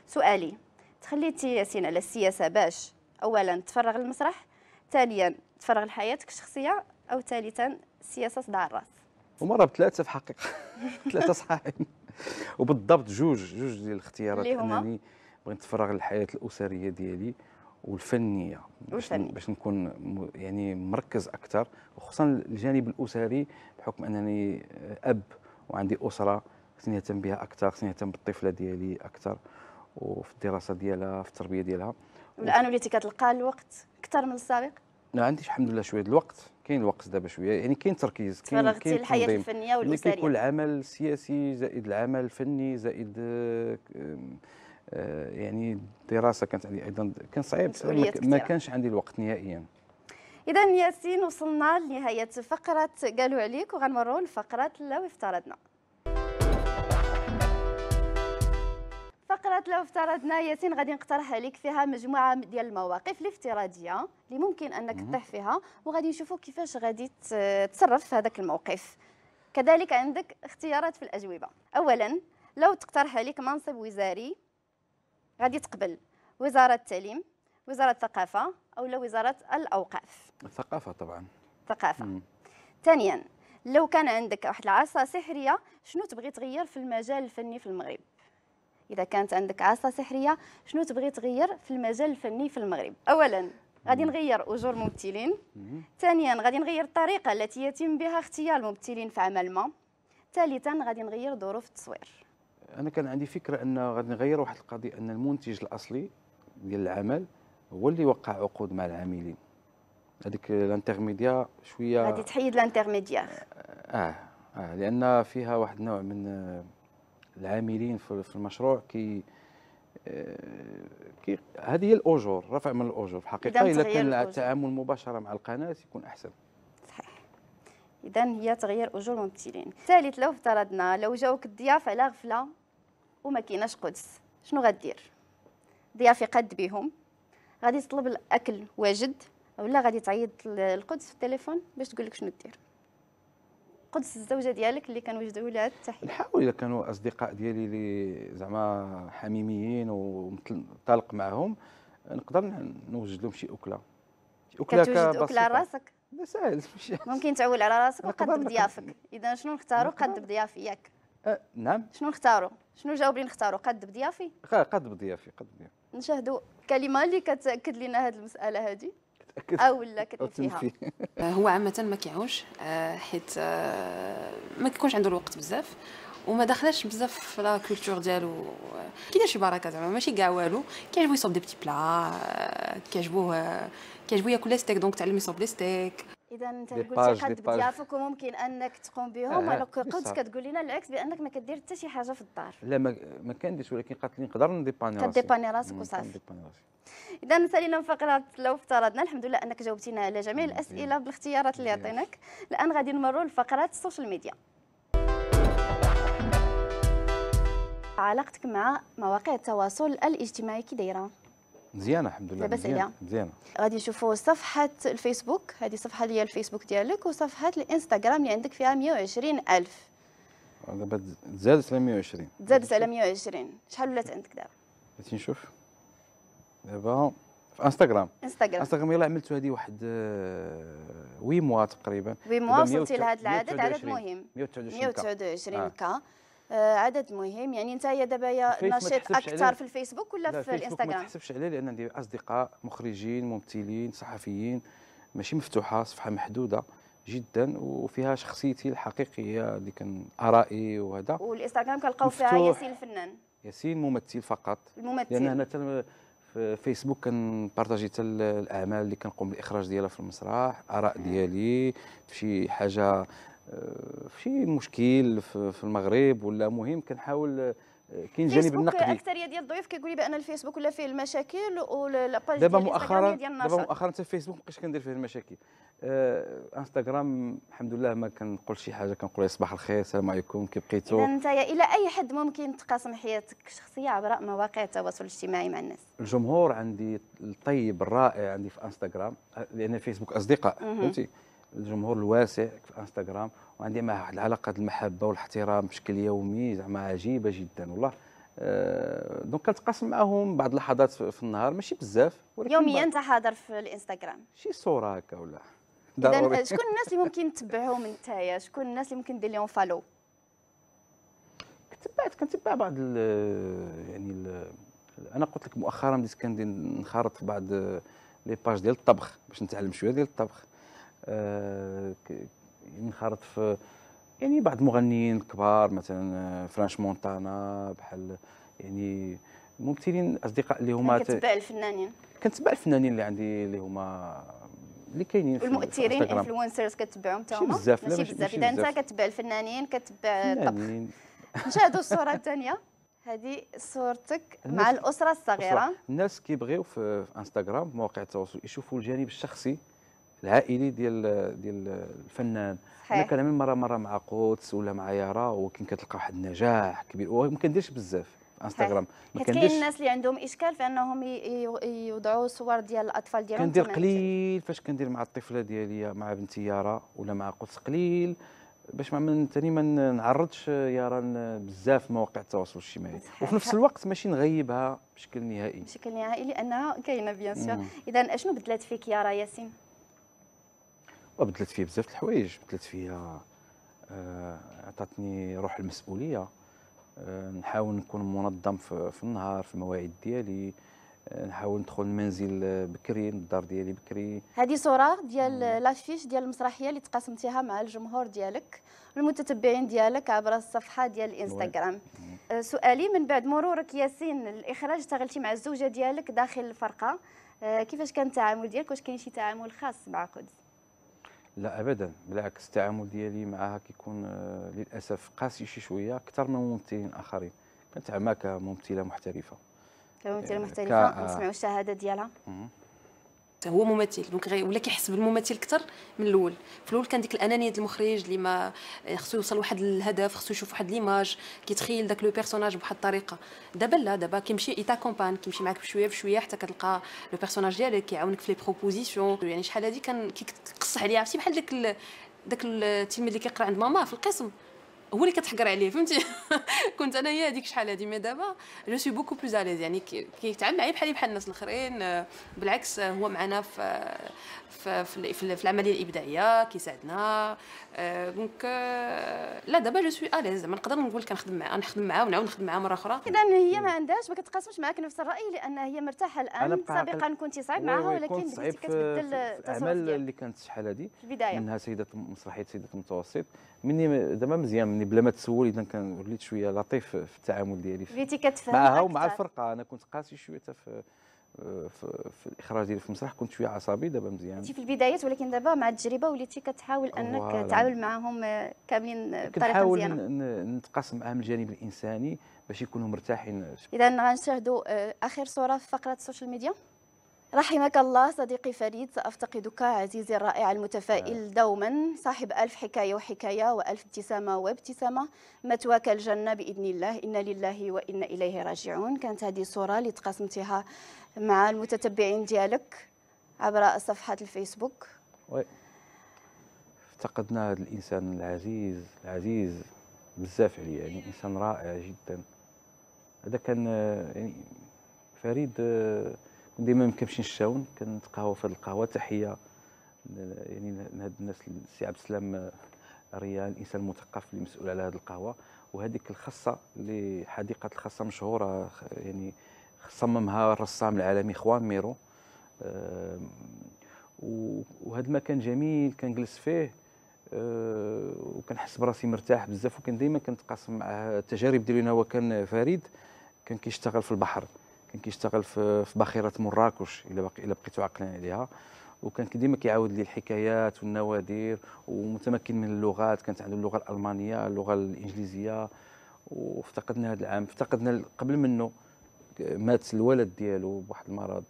سؤالي تخليتي ياسين على السياسه باش اولا تفرغ المسرح ثانيا تفرغ لحياتك الشخصيه او ثالثا السياسه صداع الراس ومره بثلاثه في حقيقه ثلاثه صحاحين وبالضبط جوج جوج ديال الاختيارات انني بغيت نتفرغ للحياه الاسريه ديالي والفنيه باش, باش نكون يعني مركز اكثر وخصوصا الجانب الاسري بحكم انني آه، اب وعندي اسره خصني نهتم بها اكثر خصني نهتم بالطفله ديالي اكثر وفي الدراسه ديالها في التربيه ديالها الان وليتي كتلقى الوقت اكثر من السابق لا عندي الحمد لله شويه الوقت كاين الوقت دابا شويه يعني كاين تركيز كاين كاين الحياه الفنيه يعني والاسريه كاين العمل السياسي زائد العمل الفني زائد آه، آه، يعني الدراسه كانت عندي ايضا كان صعيب ما كانش عندي الوقت نهائيا اذا ياسين وصلنا لنهايه فقره قالوا عليك وغنمروا لفقره لو افترضنا فقرة لو افترضنا ياسين غادي نقترح عليك فيها مجموعة ديال المواقف الافتراضية اللي ممكن أنك تطيح فيها وغادي نشوفوا كيفاش غادي تتصرف في هذاك الموقف كذلك عندك اختيارات في الأجوبة أولا لو تقترح عليك منصب وزاري غادي تقبل وزاره التعليم وزاره الثقافه او وزاره الاوقاف الثقافه طبعا الثقافه ثانيا لو كان عندك واحد العصا سحريه شنو تبغي تغير في المجال الفني في المغرب اذا كانت عندك عصا سحريه شنو تبغي تغير في المجال الفني في المغرب اولا غادي نغير اجور الممثلين ثانيا غادي نغير الطريقه التي يتم بها اختيار الممثلين في عمل ما ثالثا غادي نغير ظروف التصوير انا كان عندي فكره ان غادي نغير واحد القضيه ان المنتج الاصلي ديال العمل هو اللي وقع عقود مع العاملين هذيك الانترميديا شويه غادي تحيد الانترميديا اه اه, آه، لان فيها واحد النوع من العاملين في المشروع كي آه، كي هذه هي الاجور رفع من الاجور في الحقيقه الا كان التعامل مباشره مع القناه يكون احسن اذا هي تغيير اجور ممثلين ثالث لو افترضنا لو جاوك الضياف على غفله وما كايناش قدس شنو غدير ضياف يقد بهم غادي تطلب الاكل واجد ولا غادي تعيط للقدس في التليفون باش تقول لك شنو دير قدس الزوجه ديالك اللي كنوجدوا لها التحيه نحاول اذا كانوا اصدقاء ديالي اللي زعما حميميين ومتطلق معهم نقدر نوجد لهم شي اكله شي اكله كتوجد اكله راسك لا ممكن تعول على راسك وقد بضيافك اذا شنو نختاروا قد بضيافي ياك أه نعم شنو نختاروا شنو جاوبين نختاروا قد بضيافي قد بضيافي قد بضيافي نشاهدوا كلمه اللي كتاكد لنا هذه المساله هذه او لا كتنفيها هو عامه ما كيعوش أه، حيت أه، ما كيكونش عنده الوقت بزاف وما داخلاش بزاف في لا كولتور ديالو كيدير شي بركه زعما ماشي كاع والو كيعجبو يصوب دي بتي بلا أه، كيعجبوه كيعجبويا كل ستيك دونك تعلمي صوب ستيك اذا انت قلتي حد ضيافك وممكن انك تقوم بهم آه. قلت كتقول لنا العكس بانك ما كدير حتى شي حاجه في الدار لا ما, ما كنديرش ولكن قالت لي نقدر نديباني راسي كديباني راسك وصافي اذا سالينا فقره لو افترضنا الحمد لله انك جاوبتينا على جميع الاسئله بالاختيارات اللي عطيناك الان غادي نمروا لفقره السوشيال ميديا علاقتك مع مواقع التواصل الاجتماعي كي دايره مزيانه الحمد لله لاباس عليها مزيانه غادي نشوفوا صفحه الفيسبوك هذه الصفحه اللي هي الفيسبوك ديالك وصفحه الانستغرام اللي عندك فيها 120 الف دابا تزادت على 120 تزادت على 120 شحال ولات عندك دابا بغيتي نشوف دابا في انستغرام انستغرام انستغرام يلاه عملت هذه واحد آه، وي موا تقريبا وي موا وصلتي لهذا العدد عدد مهم 129 129 كا آه، عدد مهم يعني انت يا دابا يا نشيط اكثر في الفيسبوك ولا في الانستغرام ما تحسبش عليه لان عندي اصدقاء مخرجين ممثلين صحفيين ماشي مفتوحه صفحه محدوده جدا وفيها شخصيتي الحقيقيه اللي كان ارائي وهذا والانستغرام كنلقاو فيها ياسين الفنان ياسين ممثل فقط الممثل لان انا تل... في فيسبوك كنبارطاجي حتى الاعمال اللي كنقوم بالاخراج ديالها في المسرح اراء ديالي في شي حاجه في شي مشكل في المغرب ولا مهم كنحاول آه، كاين الجانب النقدي الاكثريه ديال الضيوف كيقول لي بان الفيسبوك ولا فيه المشاكل والباج دابا مؤخرا دابا مؤخرا حتى الفيسبوك مابقيتش كندير فيه المشاكل آه انستغرام الحمد لله ما كنقول شي حاجه كنقول صباح الخير السلام عليكم كيف بقيتوا اذا انت الى اي حد ممكن تقاسم حياتك الشخصيه عبر مواقع التواصل الاجتماعي مع الناس الجمهور عندي الطيب الرائع عندي في انستغرام آه، لان الفيسبوك اصدقاء فهمتي الجمهور الواسع في انستغرام وعندي مع واحد العلاقه المحبه والاحترام بشكل يومي زعما عجيبه جدا والله أه دونك كنتقاسم معاهم بعض اللحظات في النهار ماشي بزاف ولكن يوميا انت حاضر في الانستغرام شي صوره هكا ولا اذا آه، شكون الناس اللي ممكن تتبعهم نتايا شكون الناس اللي ممكن دير لهم فالو تبعت كنتبع بعض الـ يعني الـ انا قلت لك مؤخرا بديت كندير نخرط في بعض لي باج ديال الطبخ باش نتعلم شويه ديال الطبخ انخرط آه، يعني في يعني بعض المغنيين الكبار مثلا آه، فرانش مونتانا بحال يعني ممثلين اصدقاء اللي هما كتبع الفنانين كنتبع الفنانين اللي عندي اللي هما اللي كاينين والمؤثرين الانفلونسرز كتبعهم تاهما ماشي بزاف ماشي بزاف اذا انت كتبع الفنانين كتبع الطبخ يعني نشاهدوا الصوره الثانيه هذه صورتك مع الاسره الصغيره الناس كيبغيو في انستغرام مواقع التواصل يشوفوا الجانب الشخصي العائلي ديال ديال الفنان حنا كنعمل مره مره مع قدس ولا مع يارا ولكن كتلقى واحد النجاح كبير وما كنديرش بزاف انستغرام ما كاين الناس اللي عندهم اشكال في انهم يوضعوا صور ديال الاطفال ديالهم كندير قليل فاش كندير مع الطفله ديالي مع بنتي يارا ولا مع قدس قليل باش ما ثاني ما نعرضش يارا بزاف مواقع التواصل الاجتماعي وفي نفس الوقت ماشي نغيبها بشكل نهائي بشكل نهائي لانها كاينه بيان سور اذا اشنو بدلات فيك يارا ياسين وبدلت فيه بزاف الحوايج بدلت فيها آه، عطاتني روح المسؤوليه آه، نحاول نكون منظم في النهار في المواعيد ديالي آه، نحاول ندخل المنزل بكري للدار ديالي بكري هذه صوره ديال لافيش ديال المسرحيه اللي تقاسمتيها مع الجمهور ديالك والمتتبعين ديالك عبر الصفحه ديال الانستغرام سؤالي من بعد مرورك ياسين الاخراج اشتغلتي مع الزوجه ديالك داخل الفرقه كيفاش كان التعامل ديالك واش كاين شي تعامل خاص مع قدس لا ابدا بالعكس التعامل ديالي معها كيكون آه، للاسف قاسي شي شويه اكثر من ممثلين اخرين كانت عماك ممثله محترفه ممثله آه، محترفه نسمعوا الشهاده ديالها هو ممثل دونك ولا كيحس بالممثل اكثر من الاول في الاول كان ديك الانانيه ديال المخرج اللي ما خصو يوصل واحد الهدف خصو يشوف واحد ليماج كيتخيل داك لو بيرسوناج بواحد الطريقه دابا لا دابا كيمشي ايتا كومبان كيمشي معاك بشويه بشويه حتى كتلقى لو بيرسوناج ديالك كيعاونك في لي بروبوزيسيون يعني شحال هادي كان كيقصح عليها عرفتي بحال داك داك التلميذ اللي كيقرا عند ماما في القسم هو اللي كتحقر عليه فهمتي كنت انا هي هذيك شحال هذه مي دابا جو سوي بوكو بلوز اليز يعني كيتعامل معايا بحالي بحال الناس الاخرين آه، بالعكس آه، هو معنا في في في, في, العمليه الابداعيه كيساعدنا دونك آه، لا دابا جو سوي اليز زعما نقدر نقول كنخدم معاه نخدم معاه ونعاود نخدم معاه مره اخرى اذا هي ما عندهاش ما كتقاسمش معاك نفس الراي لان هي مرتاحه الان سابقا كنت صعيب معها ولكن بديتي كتبدل التصرف اللي كانت شحال هذه منها سيده مسرحيه سيده المتوسط مني زعما مزيان يعني بلا ما تسول اذا كان وليت شويه لطيف في التعامل ديالي وليتي كتفهم معها ومع الفرقه انا كنت قاسي شويه في في, في الاخراج ديالي في المسرح كنت شويه عصبي دابا مزيان انت في البدايات ولكن دابا مع التجربه وليتي كتحاول انك تتعامل معهم كاملين بطريقه مزيانه كنحاول نتقاسم معاهم الجانب الانساني باش يكونوا مرتاحين اذا غنشاهدوا آه، اخر صوره في فقره السوشيال ميديا رحمك الله صديقي فريد سأفتقدك عزيزي الرائع المتفائل آه. دوما صاحب ألف حكاية وحكاية وألف ابتسامة وابتسامة متواك الجنة بإذن الله إنا لله وإنا إليه راجعون كانت هذه الصورة اللي تقاسمتها مع المتتبعين ديالك عبر صفحة الفيسبوك وي افتقدنا هذا الإنسان العزيز العزيز بزاف عليا يعني إنسان رائع جدا هذا كان يعني فريد آه، ديما ما كنمشي نشاون كنتقهوى في هذه القهوه تحيه يعني لهاد الناس السي عبد السلام آه، ريان الانسان المثقف اللي مسؤول على هذه القهوه وهذيك الخاصه اللي حديقه الخاصه مشهوره يعني صممها الرسام العالمي خوان ميرو وهذا المكان جميل كنجلس فيه آه، وكنحس براسي مرتاح بزاف وكان ديما كنتقاسم مع التجارب ديالي انا وكان فريد كان كيشتغل في البحر كان كيشتغل في باخره مراكش الا الا بقيتو عاقلين عليها وكان ديما كيعاود لي الحكايات والنوادر ومتمكن من اللغات كانت عنده اللغه الالمانيه اللغه الانجليزيه وافتقدنا هذا العام افتقدنا قبل منه مات الولد ديالو بواحد المرض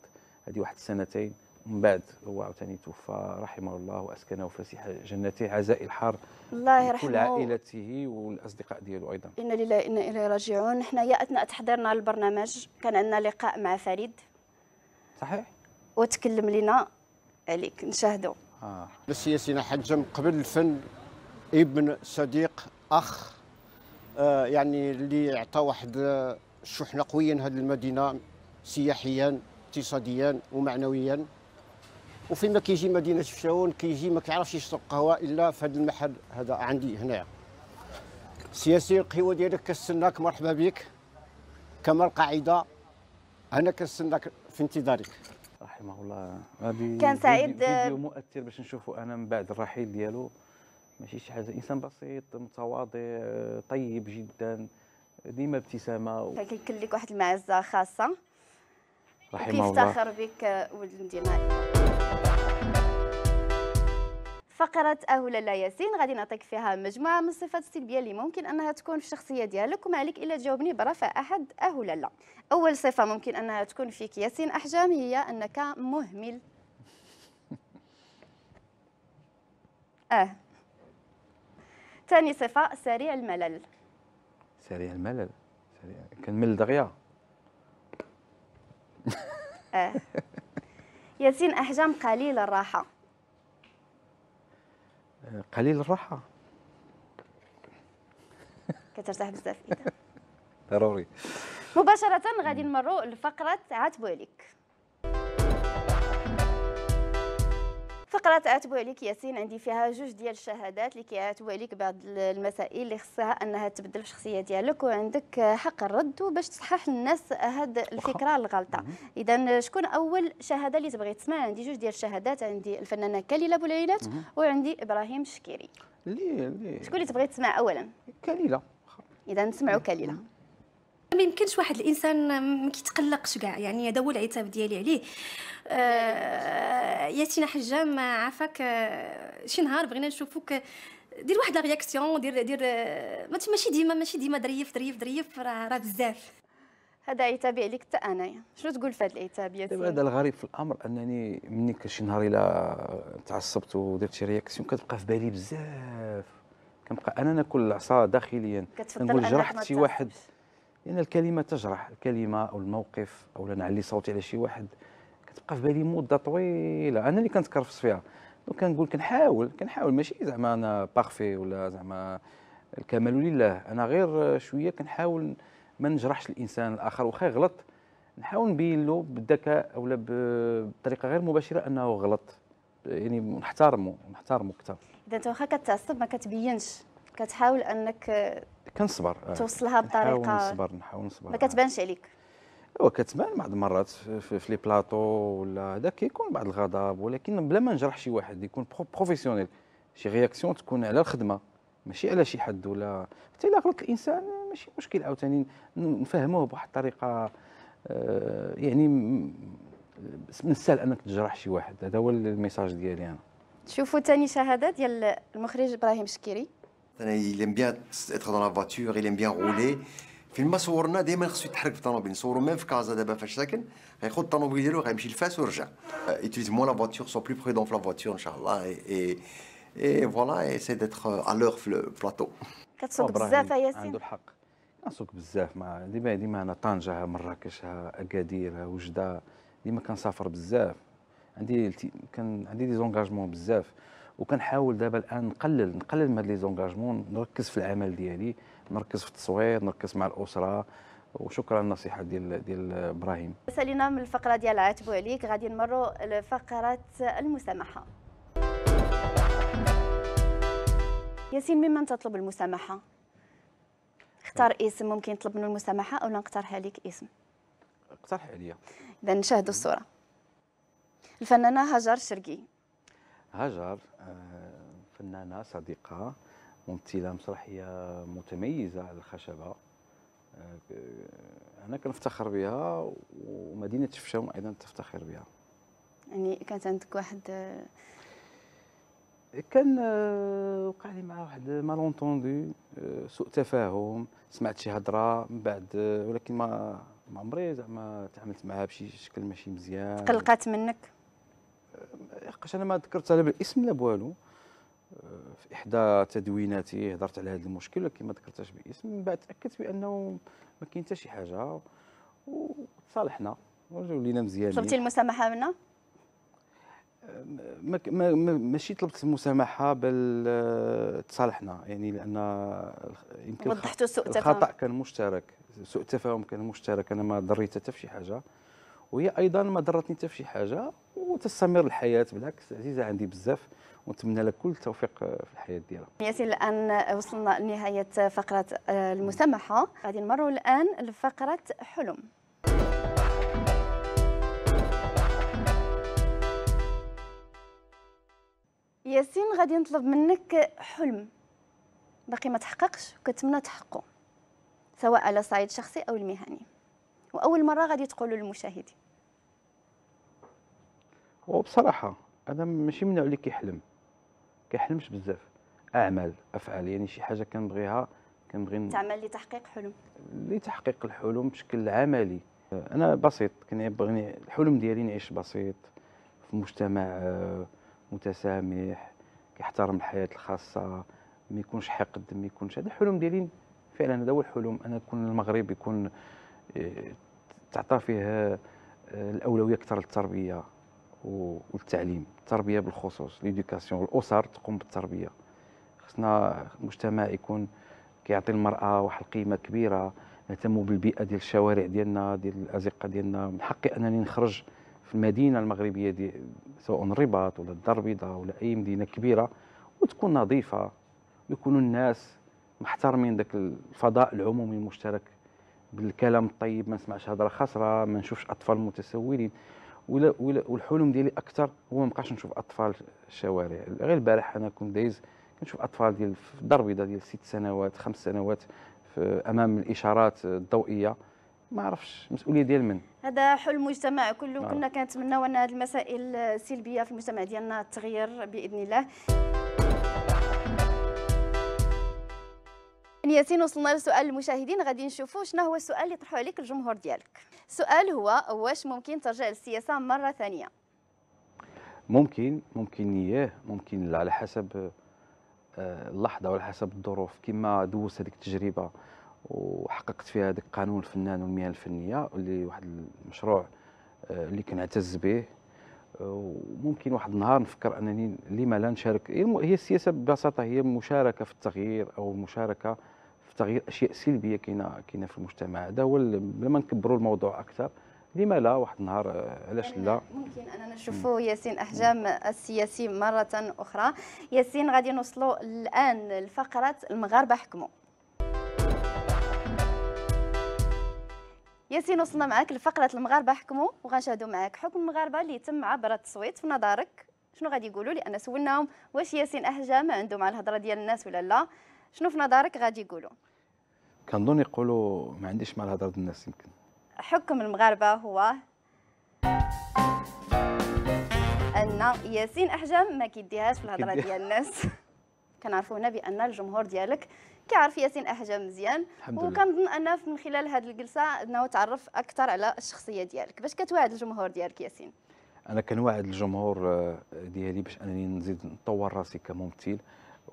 هذه واحد السنتين من بعد هو عاوتاني توفى رحمه الله واسكنه فسيح جنته عزاء الحار الله يرحمه كل عائلته والاصدقاء ديالو ايضا انا لله انا اليه راجعون حنايا اثناء تحضيرنا للبرنامج كان عندنا لقاء مع فريد صحيح وتكلم لنا عليك نشاهدوا آه. السياسي حجم قبل الفن ابن صديق اخ آه يعني اللي عطى واحد الشحنه آه، قويه لهذه المدينه سياحيا اقتصاديا ومعنويا وفين كيجي مدينه فشاون كيجي ما كيعرفش يشرب قهوه الا في هذا المحل هذا عندي هنا سياسي القهوه ديالك كنستناك مرحبا بك كما القاعده انا كنستناك في انتظارك رحمه الله غادي كان سعيد فيديو آه، مؤثر باش نشوفه انا من بعد الرحيل ديالو ماشي شي حاجه انسان بسيط متواضع آه، طيب جدا ديما ابتسامه و... كيكون واحد المعزه خاصه رحمه الله وكيفتخر بك آه، ولد المدينه فقرة أهلا لا ياسين غادي نعطيك فيها مجموعة من الصفات السلبية اللي ممكن أنها تكون في الشخصية ديالك وما عليك إلا تجاوبني برفع أحد أهلا لا أول صفة ممكن أنها تكون فيك ياسين أحجام هي أنك مهمل آه ثاني صفة سريع الملل سريع الملل سريع كنمل دغيا آه ياسين أحجام قليل الراحة قليل الراحه كترتاح بزاف اذا ضروري مباشره غادي نمروا لفقره عاتبوا عليك فقره تعاتبوا عليك ياسين عندي فيها جوج ديال الشهادات اللي كيعاتبوا عليك بعض المسائل اللي خصها انها تبدل الشخصيه ديالك وعندك حق الرد وباش تصحح للناس هاد الفكره الغلطه اذا شكون اول شهاده اللي تبغي تسمع عندي جوج ديال الشهادات عندي الفنانه كليله بولينات وعندي ابراهيم الشكيري ليه ليه شكون اللي تبغي تسمع اولا كليله اذا نسمعوا كليله ما يمكنش واحد الانسان ما كيتقلقش كاع يعني هذا هو العتاب ديالي عليه يا آه، ياسين حجام عافاك آه، شي نهار بغينا نشوفوك آه، دير واحد لا رياكسيون دير دير ماشي ديما ماشي ديما دريف دريف دريف راه راه بزاف هذا عتابي عليك حتى انايا شنو تقول في هذا العتاب ياسين هذا الغريب في الامر انني مني شي نهار الا تعصبت ودرت شي رياكسيون كتبقى في بالي بزاف كنبقى انا ناكل العصا داخليا كنقول جرحت شي واحد لان الكلمه تجرح الكلمه او الموقف او نعلي صوتي على شي واحد كتبقى في بالي مده طويله انا اللي كنتكرفص فيها دونك كنقول كنحاول كنحاول ماشي زعما انا بارفي ولا زعما الكمال لله انا غير شويه كنحاول ما نجرحش الانسان الاخر واخا غلط نحاول نبين له بالذكاء ولا بطريقه غير مباشره انه غلط يعني نحترمه نحترمه اكثر اذا انت واخا كتعصب ما كتبينش كتحاول انك كنصبر آه. توصلها بطريقه نحاول نصبر نحاول نصبر ما كتبانش عليك كتبان بعض المرات في لي بلاطو ولا هذا كيكون بعض الغضب ولكن بلا ما نجرح شي واحد يكون بروفيسيونيل شي رياكسيون تكون على الخدمه ماشي على شي حد ولا حتى الا غلط الانسان ماشي مشكل عاوتاني نفهموه بواحد الطريقه آه، يعني من السهل انك تجرح شي واحد هذا هو الميساج ديالي انا شوفوا ثاني شهاده ديال المخرج ابراهيم شكيري il aime bien être dans la voiture, il aime bien rouler. فيلم صورنا دائما خصو يتحرك في الطوموبيل نصورو ميم في كازا دابا فاش ساكن غيخوض الطوموبيل ديالو غيمشي لفاس ويرجع euh, utilise moins la voiture sois plus prudent في لا voiture ان شاء الله اي et voilà essaie d'être euh, à l'heure في البلاطو كتسوق oh, بزاف ياسين عنده الحق كنسوق بزاف ما ديما ديما انا طنجه مراكش اكادير وجده ديما كنسافر بزاف عندي كان عندي دي زونكاجمون بزاف وكنحاول دابا الان نقلل نقلل من هاد لي زونكاجمون نركز في العمل ديالي نركز في التصوير نركز مع الاسره وشكرا النصيحه ديال ديال ابراهيم سالينا من الفقره ديال عاتبو عليك غادي نمروا لفقره المسامحه ياسين ممن تطلب المسامحه اختار اسم ممكن يطلب منه المسامحه او نقترح عليك اسم اقترح عليا اذا نشاهدوا الصوره الفنانه هاجر الشرقي هاجر آه، فنانة صديقة ممثلة مسرحية متميزة على الخشبة آه، أنا كنفتخر بها ومدينة شفشاون أيضا تفتخر بها يعني كانت عندك واحد آه، كان وقع لي مع واحد مالونتوندو سوء تفاهم سمعت شي هضره من بعد ولكن ما ما عمري زعما تعاملت معها بشي شكل ماشي مزيان تقلقات منك لحقاش انا ما ذكرت لا بالاسم لا بوالو آه، في احدى تدويناتي هضرت على هذا المشكل ولكن ما ذكرتهاش باسم من بعد تاكدت بانه ما كاين حتى شي حاجه وتصالحنا ولينا مزيانين طلبتي المسامحه منا آه، ما ماشي طلبت المسامحه بل آه، تصالحنا يعني لان يمكن وضحتوا سوء تفاهم الخطا كان مشترك سوء تفاهم كان مشترك انا ما ضريت حتى في شي حاجه وهي ايضا ما ضرتني حتى فشي حاجه وتستمر الحياه بالعكس عزيزه عندي بزاف ونتمنى لك كل التوفيق في الحياه ديالها. ياسين الان وصلنا لنهايه فقره آه، المسامحه غادي نمروا الان لفقره حلم. ياسين غادي نطلب منك حلم باقي ما تحققش وكتمنى تحققه سواء على صعيد شخصي او المهني واول مره غادي تقولوا للمشاهدين وبصراحه انا ماشي من اللي كيحلم كيحلمش بزاف اعمال افعال يعني شي حاجه كنبغيها كنبغي تعمل لتحقيق حلم لتحقيق الحلم بشكل عملي انا بسيط كنبغي الحلم ديالي نعيش بسيط في مجتمع آه، متسامح كيحترم الحياه الخاصه ما يكونش حقد ما يكونش هذا الحلم ديالي فعلا هذا هو الحلم انا يكون المغرب يكون آه، تعطى فيه آه، الاولويه اكثر للتربيه والتعليم التربيه بالخصوص ليديوكاسيون الاسر تقوم بالتربيه خصنا المجتمع يكون كيعطي المراه واحد القيمه كبيره نهتموا بالبيئه ديال الشوارع ديالنا ديال الازقه ديالنا من حقي انني نخرج في المدينه المغربيه دي سواء الرباط ولا الدار البيضاء ولا اي مدينه كبيره وتكون نظيفه ويكونوا الناس محترمين ذاك الفضاء العمومي المشترك بالكلام الطيب ما نسمعش هضره خسره ما نشوفش اطفال متسولين ولا ولا والحلم ديالي اكثر هو ما بقاش نشوف اطفال الشوارع غير البارح انا كنت دايز كنشوف اطفال ديال في الدار البيضاء ديال ست سنوات خمس سنوات امام الاشارات الضوئيه ما عرفش المسؤوليه ديال من هذا حلم المجتمع كله نعم. كنا كنتمناو ان هذه المسائل السلبيه في المجتمع ديالنا تغير باذن الله ياسين وصلنا لسؤال المشاهدين غادي نشوفوا شنو هو السؤال اللي طرحوا عليك الجمهور ديالك السؤال هو واش ممكن ترجع للسياسه مره ثانيه ممكن ممكن اياه ممكن لا على حسب آه، اللحظه وعلى حسب الظروف كما دوزت هذيك التجربه وحققت فيها هذاك قانون الفنان والمهن الفنيه اللي واحد المشروع آه، اللي كنعتز به وممكن واحد النهار نفكر انني لما لا نشارك هي السياسه ببساطه هي مشاركه في التغيير او المشاركه في تغيير اشياء سلبيه كاينه كاينه في المجتمع هذا هو لما نكبروا الموضوع اكثر لما لا واحد النهار علاش يعني لا ممكن اننا نشوفوا ياسين احجام السياسي مره اخرى ياسين غادي نوصلوا الان لفقره المغاربه حكموا ياسين وصلنا معاك لفقرة المغاربة حكموا وغنشاهدوا معاك حكم المغاربة اللي تم عبر التصويت في نظرك شنو غادي يقولوا لان سولناهم واش ياسين احجام عنده مع الهضره ديال الناس ولا لا شنو في نظرك غادي يقولوا كنظن يقولوا ما عنديش مع الهضره ديال الناس يمكن حكم المغاربه هو ان ياسين احجام ما كيديهاش في الهضره ديال الناس كنعرفوا هنا بان الجمهور ديالك كيعرف ياسين احجام مزيان وكنظن ان من خلال هذه الجلسه انه تعرف اكثر على الشخصيه ديالك باش كتوعد الجمهور ديالك ياسين انا كنوعد الجمهور آه، ديالي باش انني نزيد نطور راسي كممثل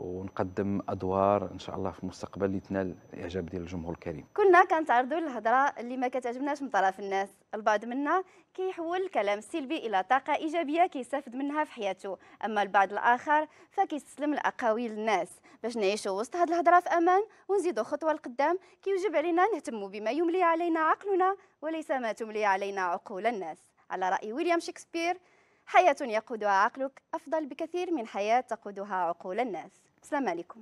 ونقدم ادوار ان شاء الله في المستقبل اللي تنال الاعجاب ديال الجمهور الكريم كلنا كنتعرضوا للهضره اللي ما كتعجبناش من طرف الناس البعض منا كيحول الكلام السلبي الى طاقه ايجابيه كيستافد منها في حياته اما البعض الاخر فكيستسلم لاقاويل الناس باش نعيشوا وسط هذه الهضره في امان ونزيدوا خطوه لقدام كيوجب علينا نهتموا بما يملي علينا عقلنا وليس ما تملي علينا عقول الناس على راي ويليام شكسبير حياه يقودها عقلك افضل بكثير من حياه تقودها عقول الناس السلام عليكم